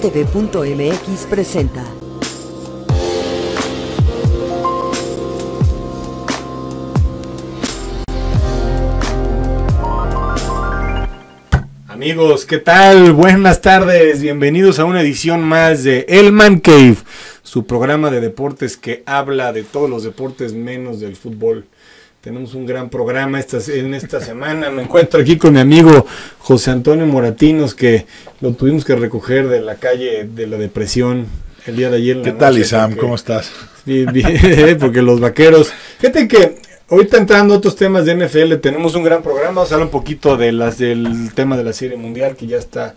TV.mx presenta. Amigos, ¿qué tal? Buenas tardes, bienvenidos a una edición más de El Man Cave, su programa de deportes que habla de todos los deportes menos del fútbol. Tenemos un gran programa esta, en esta semana. Me encuentro aquí con mi amigo José Antonio Moratinos, que lo tuvimos que recoger de la calle de la depresión el día de ayer. ¿Qué tal, Isam? ¿Cómo estás? Bien, bien, porque los vaqueros. Fíjate que Ahorita entrando otros temas de NFL, tenemos un gran programa. Vamos a hablar un poquito de las, del tema de la Serie Mundial, que ya está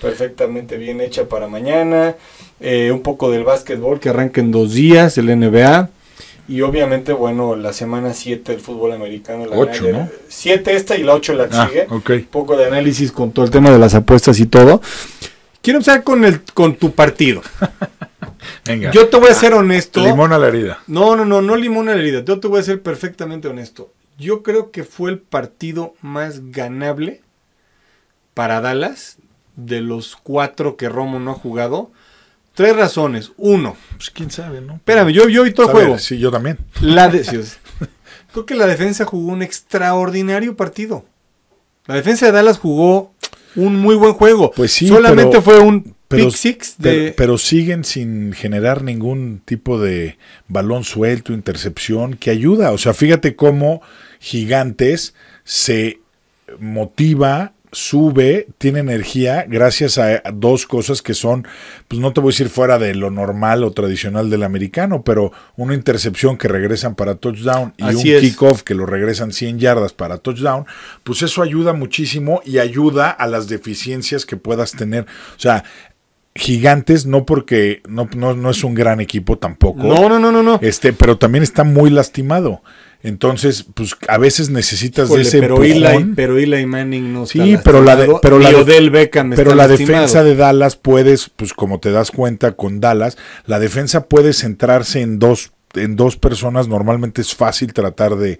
perfectamente bien hecha para mañana. Eh, un poco del básquetbol, que arranca en dos días, el NBA. Y obviamente, bueno, la semana 7 del fútbol americano. 8, ¿no? 7 esta y la 8 la ah, sigue. Un poco de análisis con todo el tema de las apuestas y todo. Quiero empezar con, el, con tu partido. Venga. Yo te voy a ser ah, honesto. Limón a la herida. No, no, no, no limón a la herida. Yo te voy a ser perfectamente honesto. Yo creo que fue el partido más ganable para Dallas de los cuatro que Romo no ha jugado Tres razones. Uno. Pues quién sabe, ¿no? Espérame, yo, vi todo el juego. sí, yo también. La Creo que la defensa jugó un extraordinario partido. La defensa de Dallas jugó un muy buen juego. Pues sí, Solamente fue un pick six de... pero, pero, siguen sin generar ningún tipo de balón suelto, intercepción que ayuda. O sea, fíjate cómo Gigantes se motiva sube, tiene energía gracias a eh, dos cosas que son, pues no te voy a decir fuera de lo normal o tradicional del americano, pero una intercepción que regresan para touchdown y un kickoff que lo regresan 100 yardas para touchdown, pues eso ayuda muchísimo y ayuda a las deficiencias que puedas tener. O sea, gigantes, no porque no, no, no, es un gran equipo tampoco. No, no, no, no, no. Este, pero también está muy lastimado. Entonces, pues a veces necesitas de ese pero empujón. pero Manning no Sí, pero la pero la pero la defensa de Dallas puedes, pues como te das cuenta con Dallas, la defensa puede centrarse en dos en dos personas normalmente es fácil tratar de,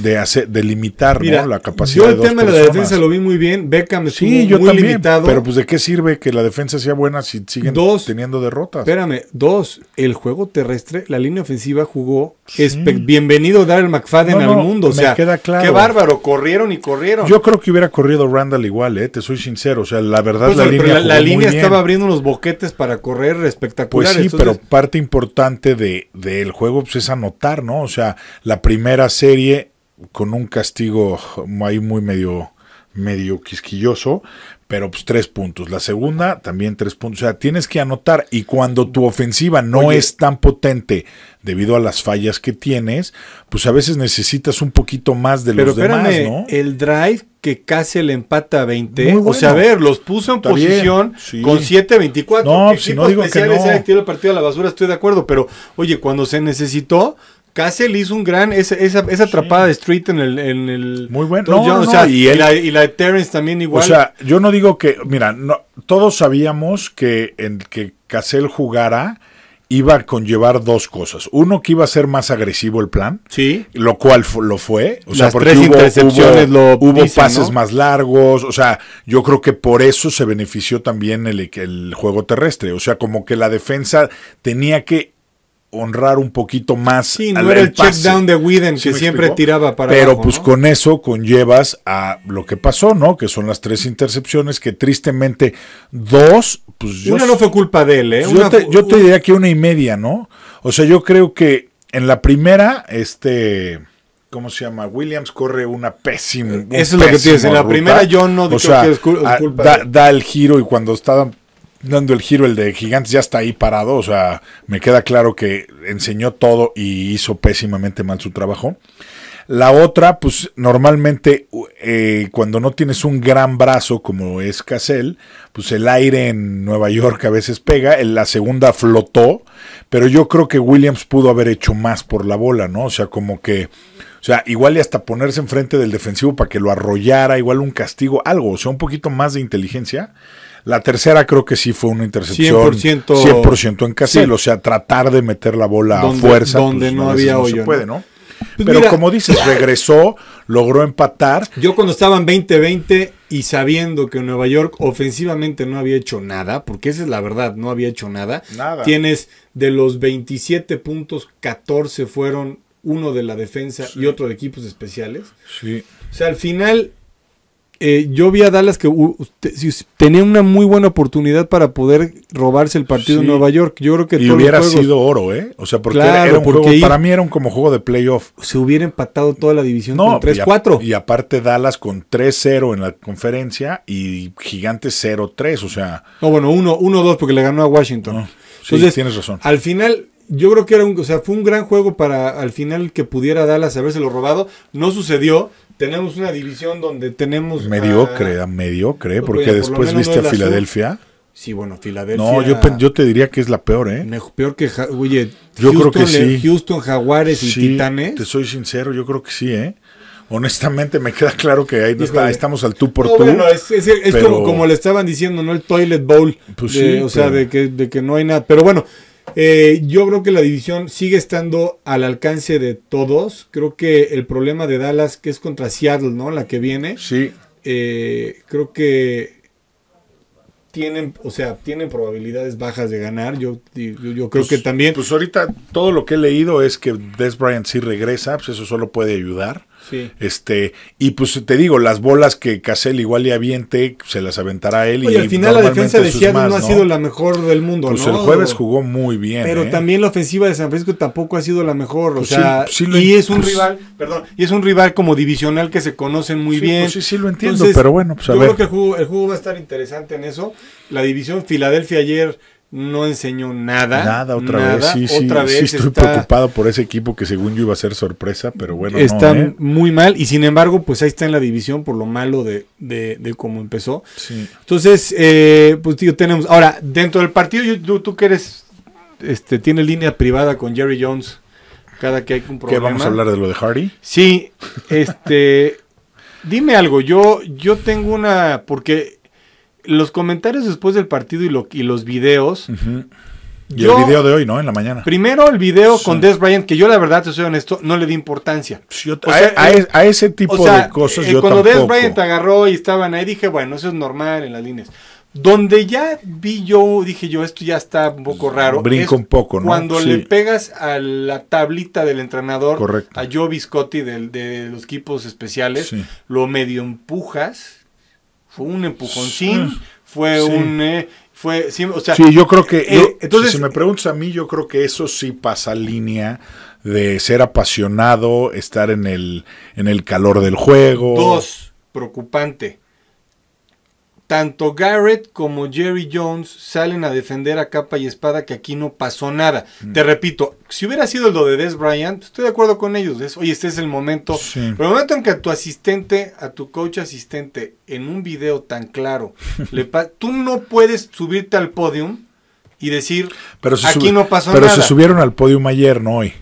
de, hacer, de limitar ¿no? la capacidad. Yo el tema de la defensa lo vi muy bien. Beckham sí, yo muy limitado. Pero pues de qué sirve que la defensa sea buena si siguen teniendo derrotas. Espérame, dos, el juego terrestre, la línea ofensiva jugó bienvenido Darrell McFadden al mundo. O sea, queda claro. qué bárbaro, corrieron y corrieron. Yo creo que hubiera corrido Randall igual, eh, te soy sincero. O sea, la verdad pues, la, línea línea. estaba abriendo los boquetes para correr espectaculares. Pues sí, pero parte importante del de, juego pues, es anotar, ¿no? O sea, la primera serie con un castigo ahí muy medio, medio quisquilloso, pero pues tres puntos. La segunda también tres puntos. O sea, tienes que anotar y cuando tu ofensiva no es tan potente debido a las fallas que tienes, pues a veces necesitas un poquito más de los demás, ¿no? El drive que casi le empata a 20. O sea, a ver, los puso en posición con 7-24. No, pues, si no digo que no. el partido a la basura, estoy de acuerdo, pero oye, cuando se necesitó, Cassel hizo un gran. Esa, atrapada de Street en el. En el Muy bueno. y, y, la, de Terrence también igual. O sea, yo no digo que. Mira, no, todos sabíamos que, en, que Cassell jugara iba a conllevar dos cosas. Uno, que iba a ser más agresivo el plan. Sí. Lo cual lo fue. O sea, porque tres intercepciones lo hubo pases más largos. O sea, yo creo que por eso se benefició también el, el juego terrestre. O sea, como que la defensa tenía que honrar un poquito más. Sí, no era el, check down de Whedon que siempre tiraba para Pero pues con eso conllevas a lo que pasó, ¿no? Que son las tres intercepciones que tristemente dos, pues Una no fue culpa de él, ¿eh? Yo, te, diría que una y media, ¿no? O sea, yo creo que en la primera, este... ¿cómo se llama? Williams corre una pésima. Eso es lo que tienes. En la primera yo no o que culpa. Da, da, el giro y cuando está dando el giro, el de Gigantes ya está ahí parado, o sea, me queda claro que enseñó todo y hizo pésimamente mal su trabajo. La otra, pues normalmente eh, cuando no tienes un gran brazo como es casel pues el aire en Nueva York a veces pega, en la segunda flotó, pero yo creo que Williams pudo haber hecho más por la bola, ¿no? O sea, como que... O sea, igual y hasta ponerse enfrente del defensivo para que lo arrollara, igual un castigo, algo, o sea, un poquito más de inteligencia. La tercera creo que sí fue una intercepción 100%, ciento en Casil, o sea, tratar de meter la bola a fuerza. Pues, donde no había hoyo. No puede, Pero como dices, regresó, logró empatar. Yo cuando estaban 20-20 y sabiendo que Nueva York ofensivamente no había hecho nada, porque esa es la verdad, no había hecho nada. Nada. Tienes de los 27 puntos, 14 fueron uno de la defensa y otro de equipos especiales. Sí. O sea, al final eh, yo vi a Dallas que tenía una muy buena oportunidad para poder robarse el partido de Nueva York. Yo creo que y hubiera sido oro, ¿eh? O sea, porque, para mí era un como juego de playoff. Se hubiera empatado toda la división no, con 3-4. Y, aparte Dallas con 3-0 en la conferencia y Gigantes 0-3, o sea. No, bueno, 1-2 porque le ganó a Washington. sí, tienes razón. Al final, yo creo que era un, o sea, fue un gran juego para al final que pudiera Dallas habérselo robado. No sucedió tenemos una división donde tenemos. Mediocre, mediocre, porque después viste a Filadelfia. Sí, bueno, Filadelfia. No, yo, te diría que es la peor, ¿eh? Peor que. Oye, yo Houston, creo que sí. Houston, Jaguares y sí, Titanes. Te soy sincero, yo creo que sí, ¿eh? Honestamente, me queda claro que ahí, estamos al tú por tú. Bueno, es, como, le estaban diciendo, ¿no? El Toilet Bowl. Pues sí, o sea, de que, de que no hay nada. Pero bueno, eh, yo creo que la división sigue estando al alcance de todos. Creo que el problema de Dallas, que es contra Seattle, ¿no? La que viene. Sí. Eh, creo que tienen, o sea, tienen probabilidades bajas de ganar. Yo, yo, creo pues, que también. Pues ahorita todo lo que he leído es que Des Bryant sí regresa, pues eso solo puede ayudar. Este, y pues te digo, las bolas que Casel igual y aviente, se las aventará él. y al final la defensa de Seattle no, ha sido la mejor del mundo, pues, el jueves jugó muy bien. Pero ¿eh? también la ofensiva de San Francisco tampoco ha sido la mejor, o pues sea, y es un pues rival, perdón, y es un rival como divisional que se conocen muy bien. sí, sí lo entiendo, pero bueno, pues a yo creo que el juego va a estar interesante en eso. La división Filadelfia ayer no enseñó nada. Nada, otra vez. Sí, sí, sí estoy preocupado por ese equipo que según yo iba a ser sorpresa, pero bueno. Está ¿eh? muy mal y sin embargo, pues ahí está en la división por lo malo de, de, cómo empezó. Entonces, eh, pues tío, tenemos... Ahora, dentro del partido, tú, que eres... Este, tiene línea privada con Jerry Jones cada que hay un problema. ¿Qué vamos a hablar de lo de Hardy? Sí, este... dime algo, yo, yo tengo una... Porque los comentarios después del partido y, los videos. Y el video de hoy, ¿no? En la mañana. Primero el video con Des Bryant, que yo la verdad, te soy honesto, no le di importancia. Pues e- a, ese tipo de cosas eh, cuando Des Bryant agarró y estaban ahí, dije, bueno, eso es normal en las líneas. Donde ya vi yo, dije yo, esto ya está un poco pues, raro. Brinco un poco, ¿no? Cuando le pegas a la tablita del entrenador, a Joe Biscotti de, de los equipos especiales, lo medio empujas fue un empujoncín, fue un... Eh, fue, sí, o sea, sí, yo creo que... Eh, entonces, si me preguntas a mí, yo creo que eso sí pasa línea de ser apasionado, estar en el, en el calor del juego. Dos, preocupante tanto Garrett como Jerry Jones salen a defender a capa y espada que aquí no pasó nada. Te mm. repito, si hubiera sido lo de Des Bryant, estoy de acuerdo con ellos. Oye, este es el momento. el momento en que a tu asistente, a tu coach asistente, en un video tan claro, le tú no puedes subirte al podium y decir, pero aquí no pasó nada. Pero se subieron al podium ayer, no hoy.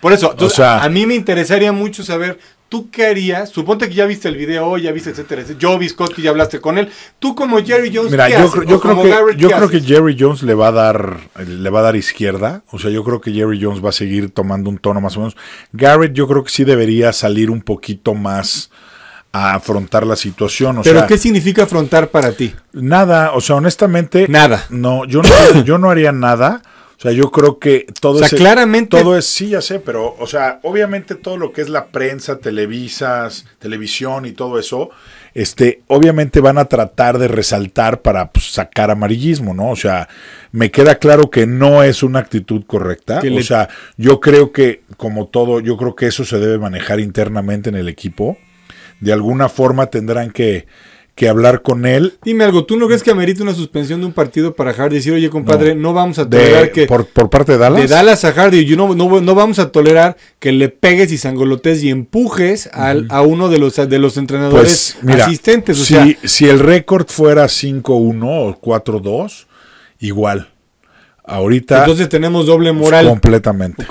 Por eso, a mí me interesaría mucho saber ¿tú qué harías? Suponte que ya viste el video, ya viste, etcétera. Yo, Viscotti, ya hablaste con él. Tú como Jerry Jones, Mira, yo, yo creo, que, yo creo que Jerry Jones le va a dar le va a dar izquierda. O sea, yo creo que Jerry Jones va a seguir tomando un tono más o menos. Garrett, yo creo que sí debería salir un poquito más a afrontar la situación. O ¿Pero qué significa afrontar para ti? Nada, o sea, honestamente. Nada. No, yo no, yo no haría nada o sea, yo creo que todo o es. claramente. Todo es, sí, ya sé, pero, o sea, obviamente todo lo que es la prensa, televisas, televisión y todo eso, este, obviamente van a tratar de resaltar para pues, sacar amarillismo, ¿no? O sea, me queda claro que no es una actitud correcta. O sea, yo creo que, como todo, yo creo que eso se debe manejar internamente en el equipo. De alguna forma tendrán que que hablar con él. Dime algo, ¿tú no crees que amerita una suspensión de un partido para Hardy? Decir, oye, compadre, no, vamos a tolerar que. Por, parte de Dallas. De Dallas a Hardy, yo no, vamos a tolerar que le pegues y sangolotes y empujes al, a uno de los, de los entrenadores pues, asistentes. si, si el récord fuera 5-1 o 4-2, igual. Ahorita. Entonces tenemos doble moral. Completamente.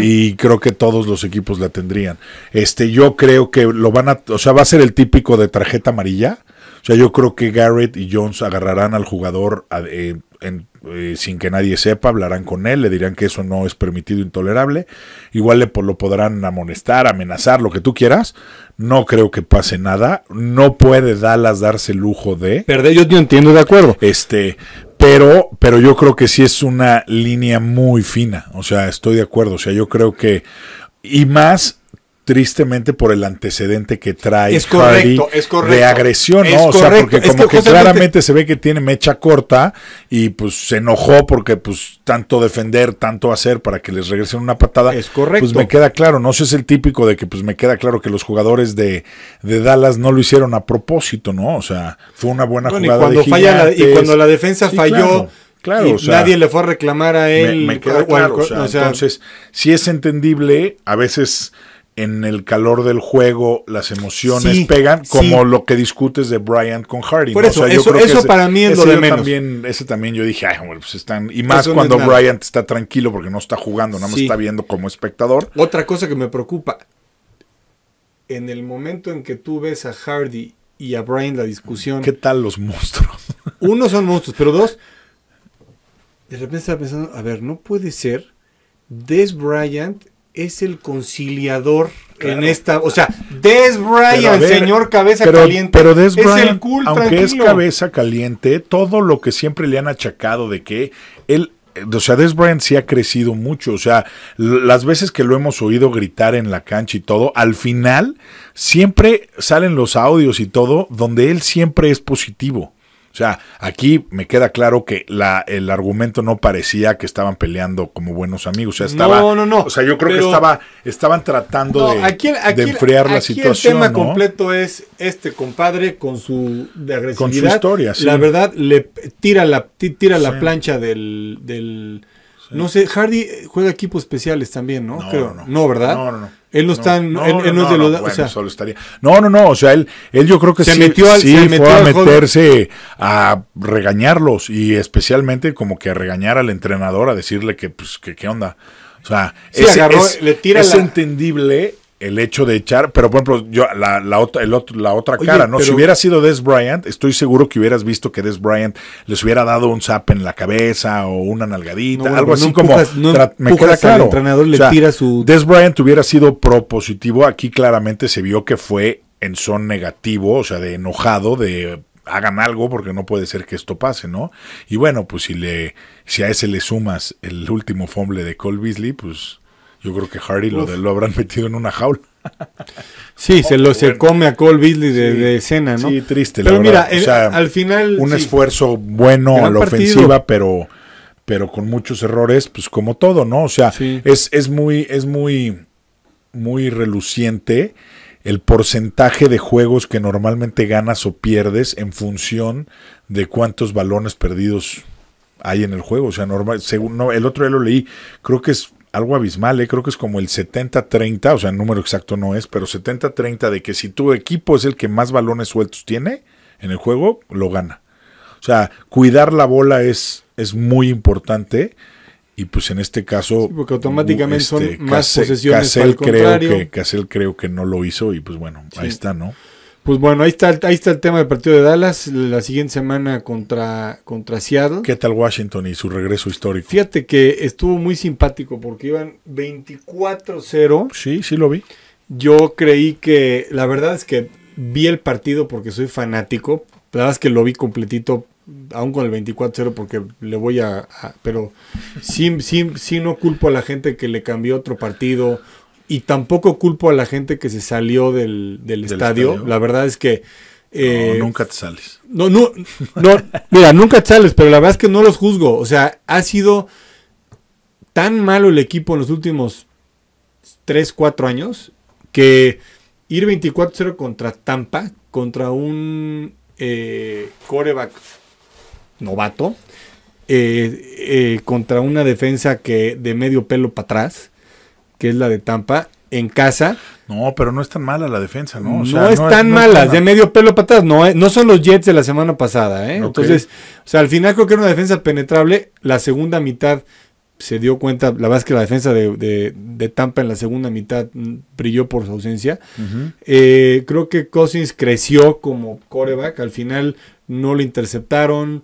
y creo que todos los equipos la tendrían. Este, yo creo que lo van a. O sea, va a ser el típico de tarjeta amarilla. O sea, yo creo que Garrett y Jones agarrarán al jugador eh, eh, sin que nadie sepa, hablarán con él, le dirán que eso no es permitido, intolerable. Igual le, lo podrán amonestar, amenazar, lo que tú quieras. No creo que pase nada. No puede Dallas darse el lujo de. Perder, yo te entiendo, de acuerdo. Este, pero, pero yo creo que sí es una línea muy fina. O sea, estoy de acuerdo. O sea, yo creo que. Y más tristemente por el antecedente que trae es correcto, es correcto, de agresión, ¿no? o sea, porque como que, claramente se ve que tiene mecha corta y pues se enojó porque pues tanto defender, tanto hacer para que les regresen una patada. Es pues, correcto. Pues me queda claro, no sé, si es el típico de que pues me queda claro que los jugadores de, Dallas no lo hicieron a propósito, ¿no? O sea, fue una buena jugada y cuando de falla la, Y cuando la defensa falló... Claro. nadie le fue a reclamar a él. Me, queda claro, sea, entonces, si es entendible, a veces en el calor del juego las emociones pegan, como lo que discutes de Bryant con Hardy. Por eso, eso, para mí es lo de También, ese también yo dije, ay, pues están. Y pues más cuando Bryant está tranquilo porque no está jugando, nada más está viendo como espectador. Otra cosa que me preocupa, en el momento en que tú ves a Hardy y a Bryant la discusión. ¿Qué tal los monstruos? uno son monstruos, pero dos. De repente estaba pensando, a ver, no puede ser. Des Bryant es el conciliador en esta, o sea, Des Bryant, señor cabeza caliente. Pero Des Bryant, aunque es cabeza caliente, todo lo que siempre le han achacado de que él o sea, Des Bryant sí ha crecido mucho. O sea, las veces que lo hemos oído gritar en la cancha y todo, al final siempre salen los audios y todo, donde él siempre es positivo. O sea, aquí me queda claro que la, el argumento no parecía que estaban peleando como buenos amigos. O sea, estaba. No, no, no. O sea, yo creo que estaba, estaban tratando de, enfriar la situación. El tema completo es este compadre con su de agresividad. Con su historia, sí. La verdad, le tira la, tira la plancha del no sé, Hardy eh, juega equipos especiales también, ¿no? No, Creo. no, no. ¿verdad? No, no, no. Él no está él, no, es de los... o sea, solo estaría. No, no, no, o sea, él, él yo creo que se sí, metió al, se metió fue a meterse a regañarlos y especialmente como que a regañar al entrenador, a decirle que, pues, que qué onda. O sea, es, le entendible el hecho de echar, pero por ejemplo, yo, la, la, otra, el otro, la otra cara, ¿no? si hubiera sido Des Bryant, estoy seguro que hubieras visto que Des Bryant les hubiera dado un zap en la cabeza o una nalgadita, algo así como. me queda claro. entrenador le tira su... Des Bryant hubiera sido propositivo, aquí claramente se vio que fue en son negativo, o sea, de enojado, de hagan algo porque no puede ser que esto pase, ¿no? Y bueno, pues si le si a ese le sumas el último fumble de Cole Beasley, pues yo creo que Hardy lo, de, lo habrán metido en una jaula. Sí, se lo se come a Cole Beasley de, escena, ¿no? Sí, triste, pero mira, verdad. al final. Un esfuerzo bueno a la ofensiva, pero pero con muchos errores, pues como todo, ¿no? O sea, es, es muy, es muy, muy reluciente el porcentaje de juegos que normalmente ganas o pierdes en función de cuántos balones perdidos hay en el juego. O sea, normal, según, no, el otro día lo leí, creo que es algo abismal, eh? creo que es como el 70-30, o sea, el número exacto no es, pero 70-30 de que si tu equipo es el que más balones sueltos tiene en el juego, lo gana. O sea, cuidar la bola es, es muy importante. Y pues en este caso. porque automáticamente este, son más posesiones. Cassel, al creo contrario. que, creo que no lo hizo. Y pues bueno, ahí está, ¿no? Pues bueno, ahí está, ahí está el tema del partido de Dallas. La siguiente semana contra, contra Seattle. ¿Qué tal Washington y su regreso histórico? Fíjate que estuvo muy simpático porque iban 24-0. Sí, sí lo vi. Yo creí que, la verdad es que vi el partido porque soy fanático. La verdad es que lo vi completito, aún con el 24-0 porque le voy a... pero sin sin sí no culpo a la gente que le cambió otro partido y tampoco culpo a la gente que se salió del, estadio. La verdad es que... Eh, nunca te sales. No, no, mira, nunca te sales, pero la verdad es que no los juzgo. O sea, ha sido tan malo el equipo en los últimos 3, 4 años que ir 24-0 contra Tampa, contra un eh, coreback novato, eh, contra una defensa que de medio pelo para atrás, que es la de Tampa, en casa. No, pero no es tan mala la defensa, ¿no? no, es tan mala, de medio pelo para No, no son los Jets de la semana pasada, ¿eh? Entonces, o sea, al final creo que era una defensa penetrable. La segunda mitad se dio cuenta, la verdad es que la defensa de, Tampa en la segunda mitad mm, brilló por su ausencia. Eh, creo que Cousins creció como coreback. Al final no lo interceptaron.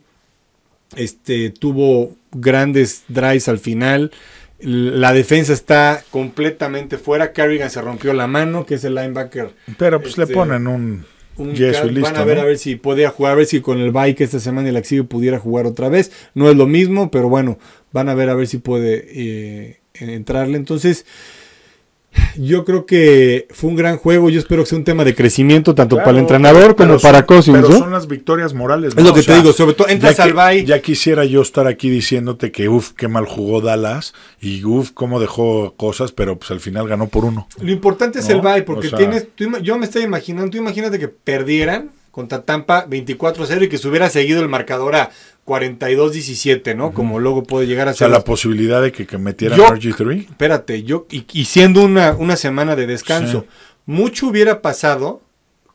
Este, tuvo grandes drives al final. La defensa está completamente fuera. Carrigan se rompió la mano, que es el linebacker. Pero pues le este, ponen un, un listo. Van a ver a ver si podía jugar, a ver si con el bike esta semana el exilio pudiera jugar otra vez. No es lo mismo, pero bueno, van a ver a ver si puede eh, entrarle. Entonces, yo creo que fue un gran juego. Yo espero que sea un tema de crecimiento tanto para el entrenador como para Cousins. son las victorias morales. Es lo que te digo, sobre todo entras al Ya quisiera yo estar aquí diciéndote que uff, qué mal jugó Dallas y uff, cómo dejó cosas, pero pues al final ganó por uno. Lo importante es el bye porque tienes. yo me estoy imaginando, tú imagínate que perdieran contra Tampa 24-0 y que se hubiera seguido el marcador a 42-17, ¿no? Como luego puede llegar a ser. O sea, la posibilidad de que, metieran RG3. Espérate, yo, y, siendo una, una, semana de descanso, mucho hubiera pasado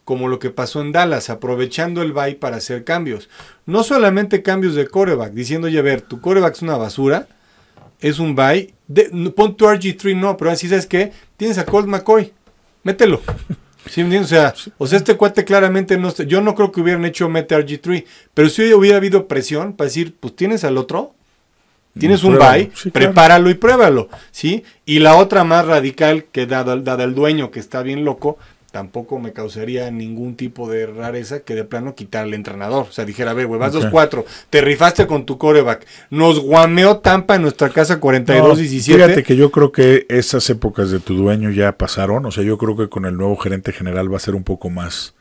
como lo que pasó en Dallas, aprovechando el bye para hacer cambios. No solamente cambios de coreback, diciendo, ya ver, tu coreback es una basura, es un bye, de, pon tu RG3, no, pero así sabes que tienes a Colt McCoy, mételo. Sí, O sea, o sea, este cuate claramente no... yo no creo que hubieran hecho Meta g 3 pero si hubiera habido presión para decir, pues tienes al otro, tienes un buy, prepáralo y pruébalo, ¿sí? Y la otra más radical que dada, dada el dueño que está bien loco, tampoco me causaría ningún tipo de rareza que de plano quitar al entrenador. O sea, dijera, ve, güey, vas 2-4, te rifaste con tu coreback, nos guameó Tampa en nuestra casa 42-17. fíjate que yo creo que esas épocas de tu dueño ya pasaron, o sea, yo creo que con el nuevo gerente general va a ser un poco más...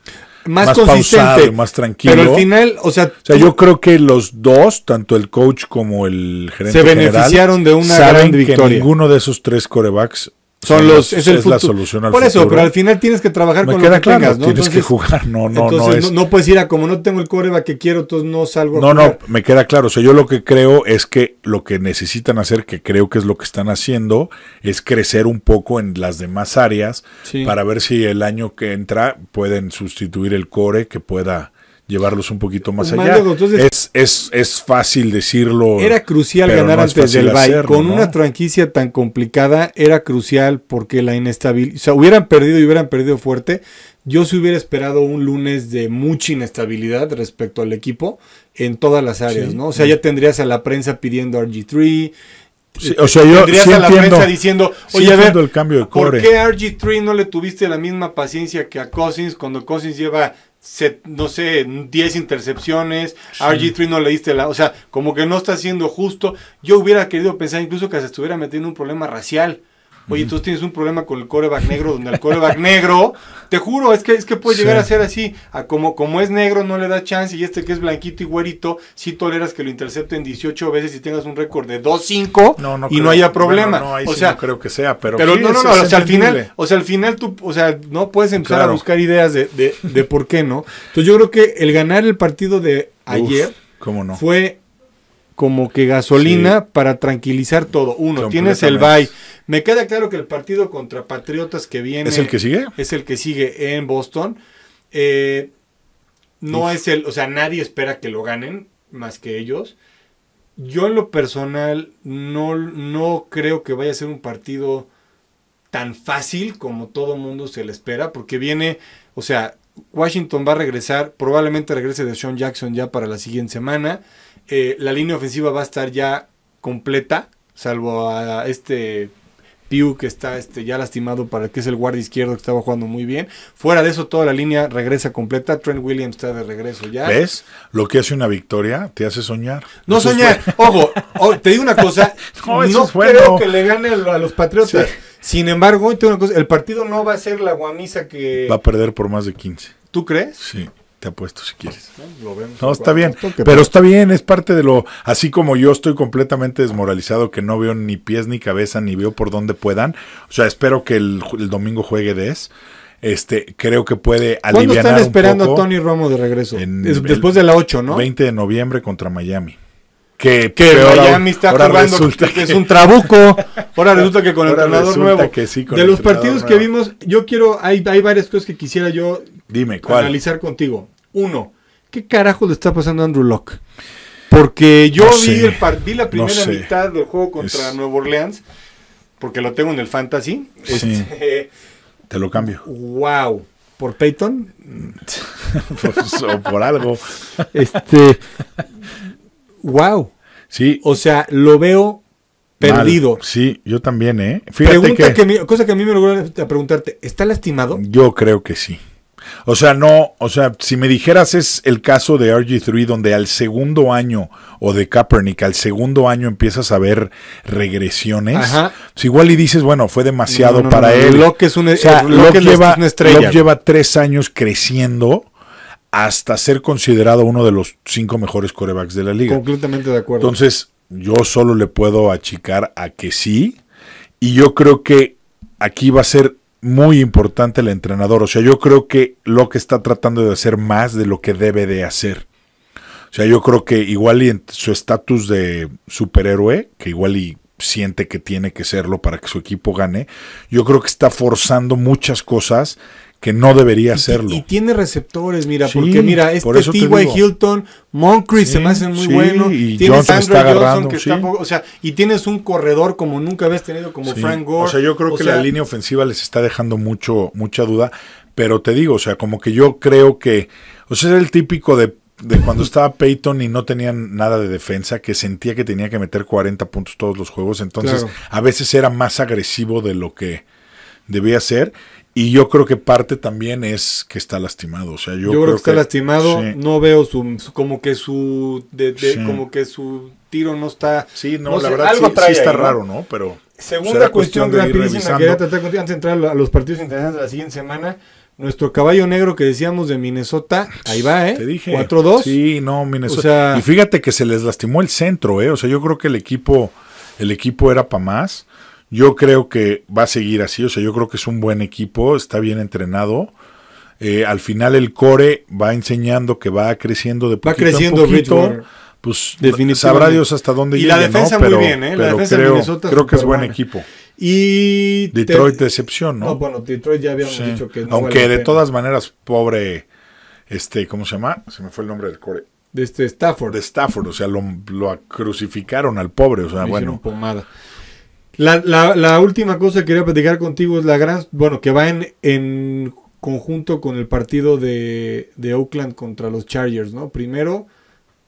Más, consistente, más tranquilo. Pero al final, o sea, o sea, yo creo que los dos, tanto el coach como el gerente general... se beneficiaron de una gran victoria. Que ninguno de esos tres corebacks son los, es, la solución al Por eso, pero al final tienes que trabajar con los Tienes que jugar, no, no, no, es... no, puedes ir a como no tengo el core, va que quiero, entonces no salgo. No, no, me queda claro. O sea, yo lo que creo es que lo que necesitan hacer, que creo que es lo que están haciendo, es crecer un poco en las demás áreas para ver si el año que entra pueden sustituir el core que pueda llevarlos un poquito más allá. es, fácil decirlo. Era crucial ganar antes del bye Con una franquicia tan complicada era crucial porque la inestabilidad, o sea, hubieran perdido y hubieran perdido fuerte. Yo se hubiera esperado un lunes de mucha inestabilidad respecto al equipo en todas las áreas, ¿no? O sea, ya tendrías a la prensa pidiendo RG3, o sea, yo tendrías a la prensa diciendo, oye, ver, el cambio de ¿por qué RG3 no le tuviste la misma paciencia que a Cousins cuando Cousins lleva no sé, 10 intercepciones, RG3 no le diste la, o sea, como que no está siendo justo. Yo hubiera querido pensar incluso que se estuviera metiendo un problema racial. Oye, entonces tienes un problema con el coreback negro, donde el coreback negro, te juro, es que, es que puede llegar a ser así. como, como es negro, no le da chance, y este que es blanquito y güerito, si toleras que lo intercepten 18 veces y tengas un récord de 2-5 y no haya problema. sea, creo que sea, pero. Pero no, no, no, o sea, al final, o sea, al final tú, o sea, no puedes empezar a buscar ideas de, de, por qué no. Entonces yo creo que el ganar el partido de ayer no. fue como que gasolina para tranquilizar todo. Uno, tienes el bye. Me queda claro que el partido contra Patriotas que viene... ¿Es el que sigue? Es el que sigue en Boston. Eh, no es el, o sea, nadie espera que lo ganen más que ellos. Yo en lo personal no, no creo que vaya a ser un partido tan fácil como todo mundo se le espera, porque viene, o sea, Washington va a regresar, probablemente regrese de Sean Jackson ya para la siguiente semana. Eh, la línea ofensiva va a estar ya completa, salvo a este Piu que está este, ya lastimado para que es el guardia izquierdo que estaba jugando muy bien. Fuera de eso, toda la línea regresa completa. Trent Williams está de regreso ya. ¿Ves? Lo que hace una victoria te hace soñar. No soñar. Ojo, te digo una cosa. no, creo que le gane a los Patriotas. Sin embargo, te digo una cosa. El partido no va a ser la guamisa que... Va a perder por más de 15. ¿Tú crees? Sí apuesto si quieres. no, está bien, pero está bien, es parte de lo, así como yo estoy completamente desmoralizado, que no veo ni pies ni cabeza, ni veo por dónde puedan, o sea, espero que el, domingo juegue de Este, creo que puede aliviar. ¿Cuándo están esperando a Tony Romo de regreso? después de la 8, ¿no? 20 de noviembre contra Miami que, que Miami está jugando que, es un trabuco. Ahora resulta que con el entrenador nuevo. de los partidos que vimos, yo quiero, hay, hay varias cosas que quisiera yo analizar contigo. Uno, ¿qué carajo le está pasando a Andrew Locke? Porque yo vi, la primera mitad del juego contra Nuevo Orleans, porque lo tengo en el fantasy. Este, Te lo cambio. ¡Wow! ¿Por Peyton? o por algo. Este. ¡Wow! Sí. O sea, lo veo perdido. Sí, yo también, ¿eh? que... cosa que a mí me a preguntarte: ¿está lastimado? Yo creo que sí. O sea, no, o sea, si me dijeras es el caso de RG3 donde al segundo año o de Kaepernick al segundo año empiezas a ver regresiones, pues igual y dices, bueno, fue demasiado para él. Locke es, e-, es una estrella. lleva tres años creciendo hasta ser considerado uno de los cinco mejores corebacks de la liga. Completamente de acuerdo. Entonces, yo solo le puedo achicar a que sí. Y yo creo que aquí va a ser muy importante el entrenador. O sea, yo creo que lo que está tratando de hacer más de lo que debe de hacer. O sea, yo creo que igual y en su estatus de superhéroe, que igual y siente que tiene que serlo para que su equipo gane, yo creo que está forzando muchas cosas que no debería hacerlo. Y, tiene receptores, mira, porque mira, este T.Y. Hilton, Moncrief se me hacen muy bueno, y tienes Johnson o sea, y tienes un corredor como nunca habías tenido como Frank Gore. O sea, yo creo que la línea ofensiva les está dejando mucho mucha duda, pero te digo, o sea, como que yo creo que o sea, es el típico de cuando estaba Peyton y no tenían nada de defensa, que sentía que tenía que meter 40 puntos todos los juegos, entonces a veces era más agresivo de lo que debía ser y yo creo que parte también es que está lastimado. O sea, yo, creo, que está lastimado. No veo su, como que su de, como que su tiro no está. Sí, no, la verdad sí, está raro, ¿no? Pero segunda cuestión, de rapidísima que antes de entrar a los partidos internacionales de la siguiente semana. Nuestro caballo negro que decíamos de Minnesota, ahí va, ¿eh? Te dije. 4-2. Sí, no, Minnesota. y fíjate que se les lastimó el centro, ¿eh? O sea, yo creo que el equipo, el equipo era para más. Yo creo que va a seguir así, o sea, yo creo que es un buen equipo, está bien entrenado. Eh, al final el core va enseñando que va creciendo de poquito va creciendo en poquito. Pues sabrá Dios hasta dónde llega. Y la defensa muy bien, ¿eh? La defensa creo, creo que es buen equipo. Y Detroit decepción, ¿no? No, bueno, Detroit ya habíamos dicho que Aunque de todas maneras, pobre, este, ¿cómo se llama? Se me fue el nombre del core. De este Stafford. De Stafford, o sea, lo, crucificaron al pobre, o sea, bueno. Pomada. La, la, última cosa que quería platicar contigo es la gran, bueno, que va en, en conjunto con el partido de, de Oakland contra los Chargers, ¿no? Primero,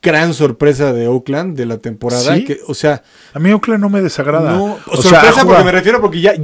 gran sorpresa de Oakland de la temporada. o sea, a mí Oakland no me desagrada. sorpresa porque me refiero porque ya,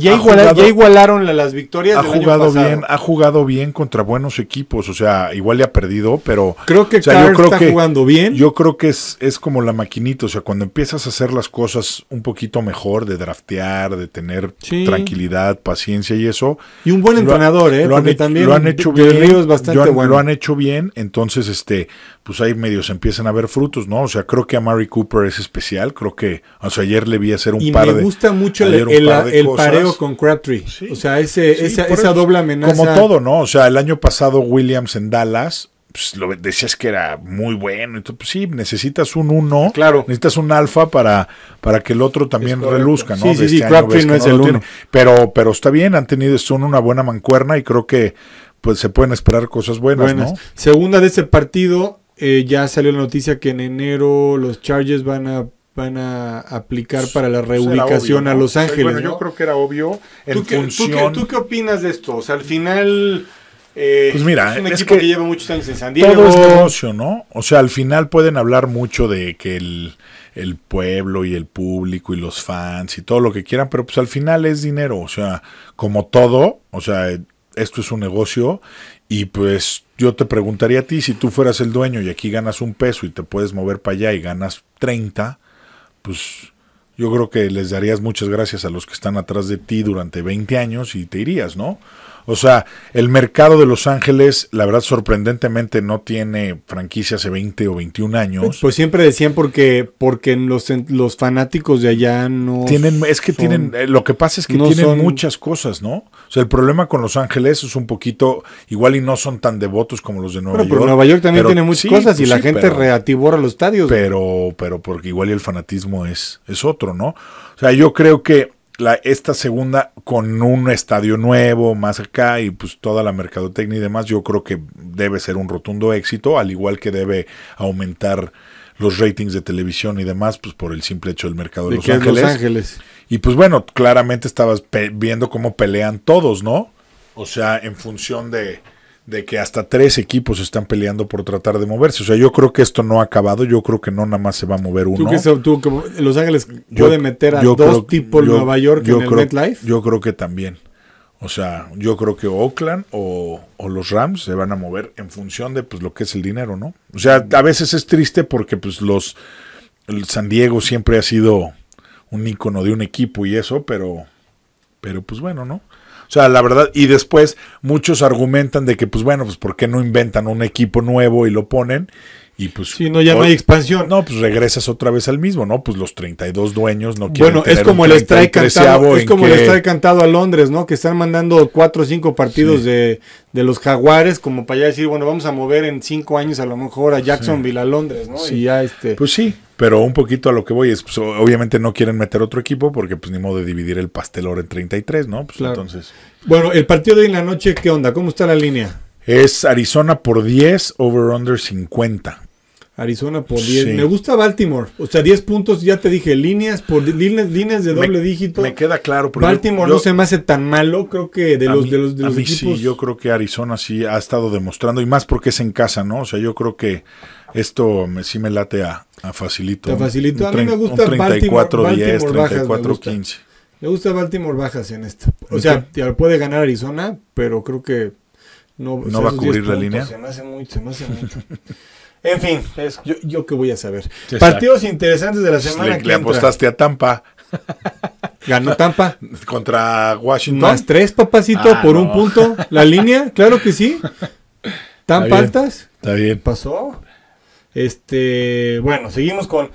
igualaron las victorias. Ha jugado bien, ha jugado bien contra buenos equipos. O sea, igual le ha perdido, pero creo que está jugando bien. Yo creo que es, es como la maquinita. O sea, cuando empiezas a hacer las cosas un poquito mejor, de draftear, de tener tranquilidad, paciencia y eso. Y un buen entrenador, ¿eh? Lo han, también han hecho bien. bastante bueno. Lo han hecho bien. Entonces, este, pues ahí medios empiezan a ver frutos, ¿no? O sea, creo que a Mary Cooper es especial, creo que, o sea, ayer le vi hacer un par de... Y me gusta mucho el, el, pareo con Crabtree, o sea, ese, esa, esa doble amenaza. Como todo, ¿no? O sea, el año pasado Williams en Dallas, pues, lo decías que era muy bueno, entonces pues, sí, necesitas un uno, claro. necesitas un alfa para, para que el otro también reluzca, ¿no? Sí, sí, este Crabtree no es el uno. Pero, pero está bien, han tenido, esto una buena mancuerna y creo que pues se pueden esperar cosas buenas, buenas. ¿no? Segunda de ese partido, eh, ya salió la noticia que en enero los charges van a van a aplicar para la pues reubicación a Los pues, Ángeles. Bueno, yo creo que era obvio. En ¿Tú, qué, opinas de esto? O sea, al final. Eh, pues mira, es un que, lleva muchos años en San Diego. Todo es negocio, ¿no? O sea, al final pueden hablar mucho de que el, el pueblo y el público y los fans y todo lo que quieran, pero pues al final es dinero. O sea, como todo, o sea, esto es un negocio y pues yo te preguntaría a ti, si tú fueras el dueño y aquí ganas un peso y te puedes mover para allá y ganas 30, pues yo creo que les darías muchas gracias a los que están atrás de ti durante 20 años y te irías, ¿no? O sea, el mercado de Los Ángeles, la verdad, sorprendentemente no tiene franquicia hace 20 o 21 años. Pues, pues siempre decían porque, porque los, los fanáticos de allá no. Tienen, es que tienen, eh, lo que pasa es que tienen muchas cosas, ¿no? O sea, el problema con Los Ángeles es un poquito, igual y no son tan devotos como los de Nueva York. Pero Nueva York también tiene muchas cosas y pues la gente reatibora los estadios. Pero, pero porque igual y el fanatismo es, es otro, ¿no? O sea, yo creo que esta segunda con un estadio nuevo más acá y pues toda la mercadotecnia y demás, yo creo que debe ser un rotundo éxito, al igual que debe aumentar los ratings de televisión y demás, pues por el simple hecho del mercado de, los Ángeles. Y pues bueno, claramente estabas viendo cómo pelean todos, ¿no? O sea, en función de, de que hasta tres equipos están peleando por tratar de moverse. O sea, yo creo que esto no ha acabado, yo creo que no nada más se va a mover uno. ¿Tú que, se, que Los Ángeles yo, puede meter a dos tipos Nueva York en el MetLife? Yo creo que también. O sea, yo creo que Oakland o, los Rams se van a mover en función de pues lo que es el dinero, ¿no? O sea, a veces es triste porque pues los el San Diego siempre ha sido un ícono de un equipo y eso, pero pero pues bueno, ¿no? O sea, la verdad, y después muchos argumentan de que, pues bueno, pues ¿por qué no inventan un equipo nuevo y lo ponen? Y pues... Si no, ya no hay expansión. No, pues regresas otra vez al mismo, ¿no? Pues los 32 dueños no quieren... Bueno, es como, el, strike cantado, es como el cantado a Londres, ¿no? Que están mandando cuatro o 5 partidos de, de, los jaguares como para ya decir, bueno, vamos a mover en 5 años a lo mejor a Jacksonville, a Londres, ¿no? Sí. ya este... Pues sí, pero un poquito a lo que voy es, pues, obviamente no quieren meter otro equipo porque pues ni modo de dividir el pastel en 33, ¿no? Pues entonces... Bueno, el partido de hoy en la noche, ¿qué onda? ¿Cómo está la línea? Es Arizona por 10, over-under 50. Arizona por 10. Me gusta Baltimore. O sea, 10 puntos, ya te dije, líneas por líneas, de doble dígito. Me queda claro. Baltimore no se me hace tan malo, creo que de los, mí, de los, de los equipos. Sí, yo creo que Arizona sí ha estado demostrando, y más porque es en casa, ¿no? O sea, yo creo que esto sí me late a, a facilito. Te facilito. a mí me gusta 34 Baltimore, 10, 34 15. Me gusta. Baltimore bajas en esta. O sea, ya puede ganar Arizona, pero creo que no, va a cubrir la línea. Se me hace mucho, se me hace mucho. En fin, es, yo, que qué voy a saber. Partidos interesantes de la pues semana le, apostaste a Tampa. Ganó Tampa. Contra Washington. Más tres, papacito, ah, por un punto. La línea, claro que sí. Tampa altas. Está bien. Pasó. Este, bueno, seguimos con.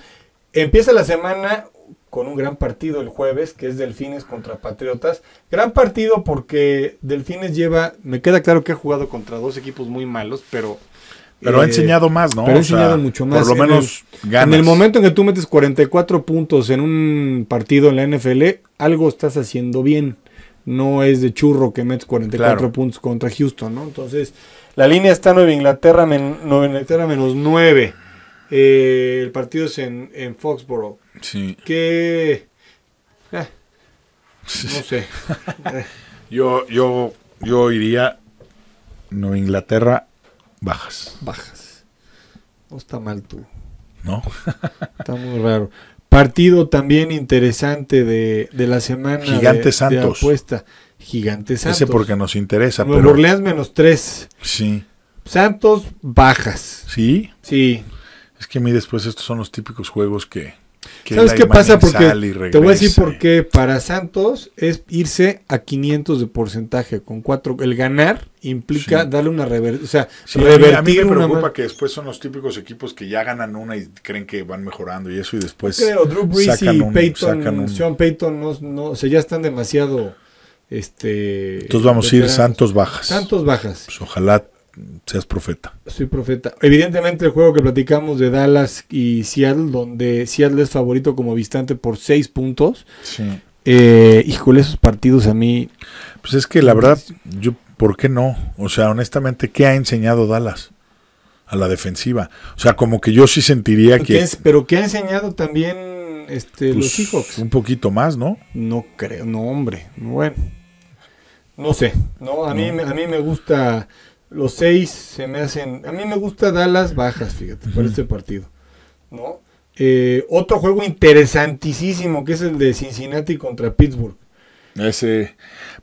Empieza la semana con un gran partido el jueves, que es Delfines contra Patriotas. Gran partido porque Delfines lleva, me queda claro que ha jugado contra dos equipos muy malos, pero pero ha eh, enseñado más, ¿no? ha enseñado mucho más. Por lo menos en el, En el momento en que tú metes 44 puntos en un partido en la NFL, algo estás haciendo bien. No es de churro que metes 44 puntos contra Houston, ¿no? Entonces, la línea está Nueva Inglaterra, Inglaterra menos 9. Eh, el partido es en, en Foxborough. Sí. qué eh, no sé. yo, yo, yo iría Nueva Inglaterra Bajas. Bajas. No está mal tú. No. está muy raro. Partido también interesante de, de la semana. Gigante Santos. De apuesta. Gigante Santos. Ese porque nos interesa. Nuevo menos tres. Sí. Santos bajas. ¿Sí? Sí. Es que a mí después estos son los típicos juegos que ¿Sabes qué pasa? Porque te voy a decir por qué. Para Santos es irse a 500 de porcentaje con cuatro. El ganar implica darle una reversión. O sea, a, mí, me preocupa que después son los típicos equipos que ya ganan una y creen que van mejorando y eso y después. Creo, Drew Brees y un, Sean Payton, no, o sea, ya están demasiado. Este, Entonces vamos a ir Santos bajas. Santos bajas. Pues ojalá seas profeta. Soy profeta. Evidentemente el juego que platicamos de Dallas y Seattle, donde Seattle es favorito como visitante por seis puntos. Sí. Eh, híjole, esos partidos a mí... Pues es que la verdad, yo, ¿por qué no? O sea, honestamente, ¿qué ha enseñado Dallas? A la defensiva. O sea, como que yo sí sentiría que... pero ¿qué ha enseñado también este, los pues, Seahawks? Un poquito más, ¿no? No creo, no, hombre. Bueno. No sé, no, a, Mí, a mí me gusta los seis se me hacen. A mí me gusta dar las bajas, fíjate, para este partido. ¿No? Eh, otro juego interesantísimo que es el de Cincinnati contra Pittsburgh. Ese,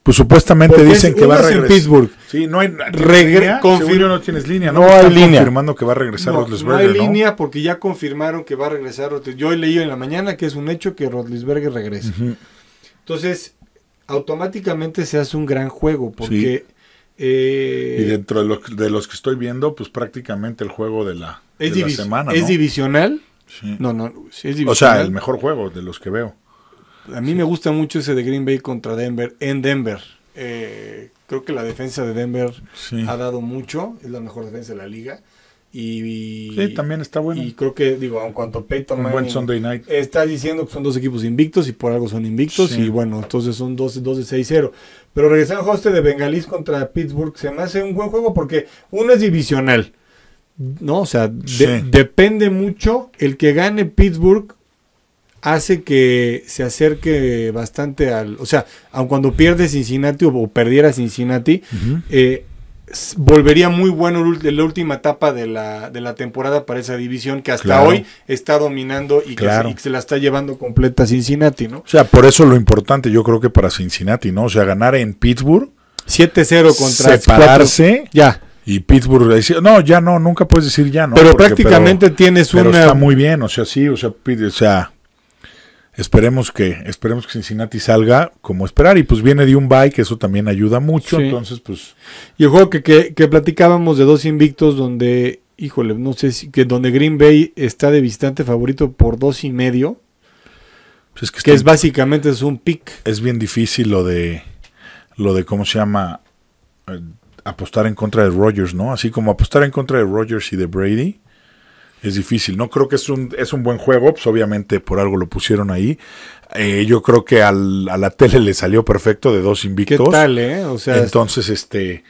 pues supuestamente dicen que va a regresar. Pittsburgh. Sí, no hay línea. no tienes línea, ¿no? hay línea. que va a regresar no, hay línea porque ya confirmaron que va a regresar Yo he leído en la mañana que es un hecho que Rodlesberger regresa. Entonces, automáticamente se hace un gran juego porque eh, y dentro de, los que estoy viendo, pues prácticamente el juego de la, semana. ¿Es divisional? No, no, O sea, el mejor juego de los que veo. A mí me gusta mucho ese de Green Bay contra Denver, en Denver. Eh, creo que la defensa de Denver ha dado mucho, es la mejor defensa de la liga. Y, sí, también está bueno. Y creo que, digo, en cuanto Peyton Está diciendo que son dos equipos invictos y por algo son invictos. Y bueno, entonces son 2, de 6-0. Pero regresar al hoste de Bengalis contra Pittsburgh se me hace un buen juego porque uno es divisional. ¿No? O sea, depende mucho. El que gane Pittsburgh hace que se acerque bastante al. O sea, aun cuando pierde Cincinnati o, perdiera Cincinnati, eh, volvería muy bueno la última etapa de la, de la temporada para esa división que hasta hoy está dominando y se, la está llevando completa Cincinnati, ¿no? O sea, por eso lo importante yo creo que para Cincinnati, ¿no? O sea, ganar en Pittsburgh. 7-0 contra Separarse. ya. Y Pittsburgh no, ya no, nunca puedes decir ya no. Pero prácticamente tienes una... Está muy bien, o sea, sí, o sea, o sea Esperemos que, esperemos que Cincinnati salga como esperar. Y pues viene de un bye, que eso también ayuda mucho. Entonces, pues. Y el juego que, platicábamos de dos invictos, donde, híjole, no sé si, que donde Green Bay está de visitante favorito por dos y medio. Pues es que, es básicamente es un pick. Es bien difícil lo de. Lo de cómo se llama. Eh, apostar en contra de Rogers, ¿no? Así como apostar en contra de Rogers y de Brady es difícil, ¿no? Creo que es un, es un buen juego, pues obviamente por algo lo pusieron ahí. Eh, yo creo que a la tele le salió perfecto de dos invictos. ¿Qué eh? Entonces, este...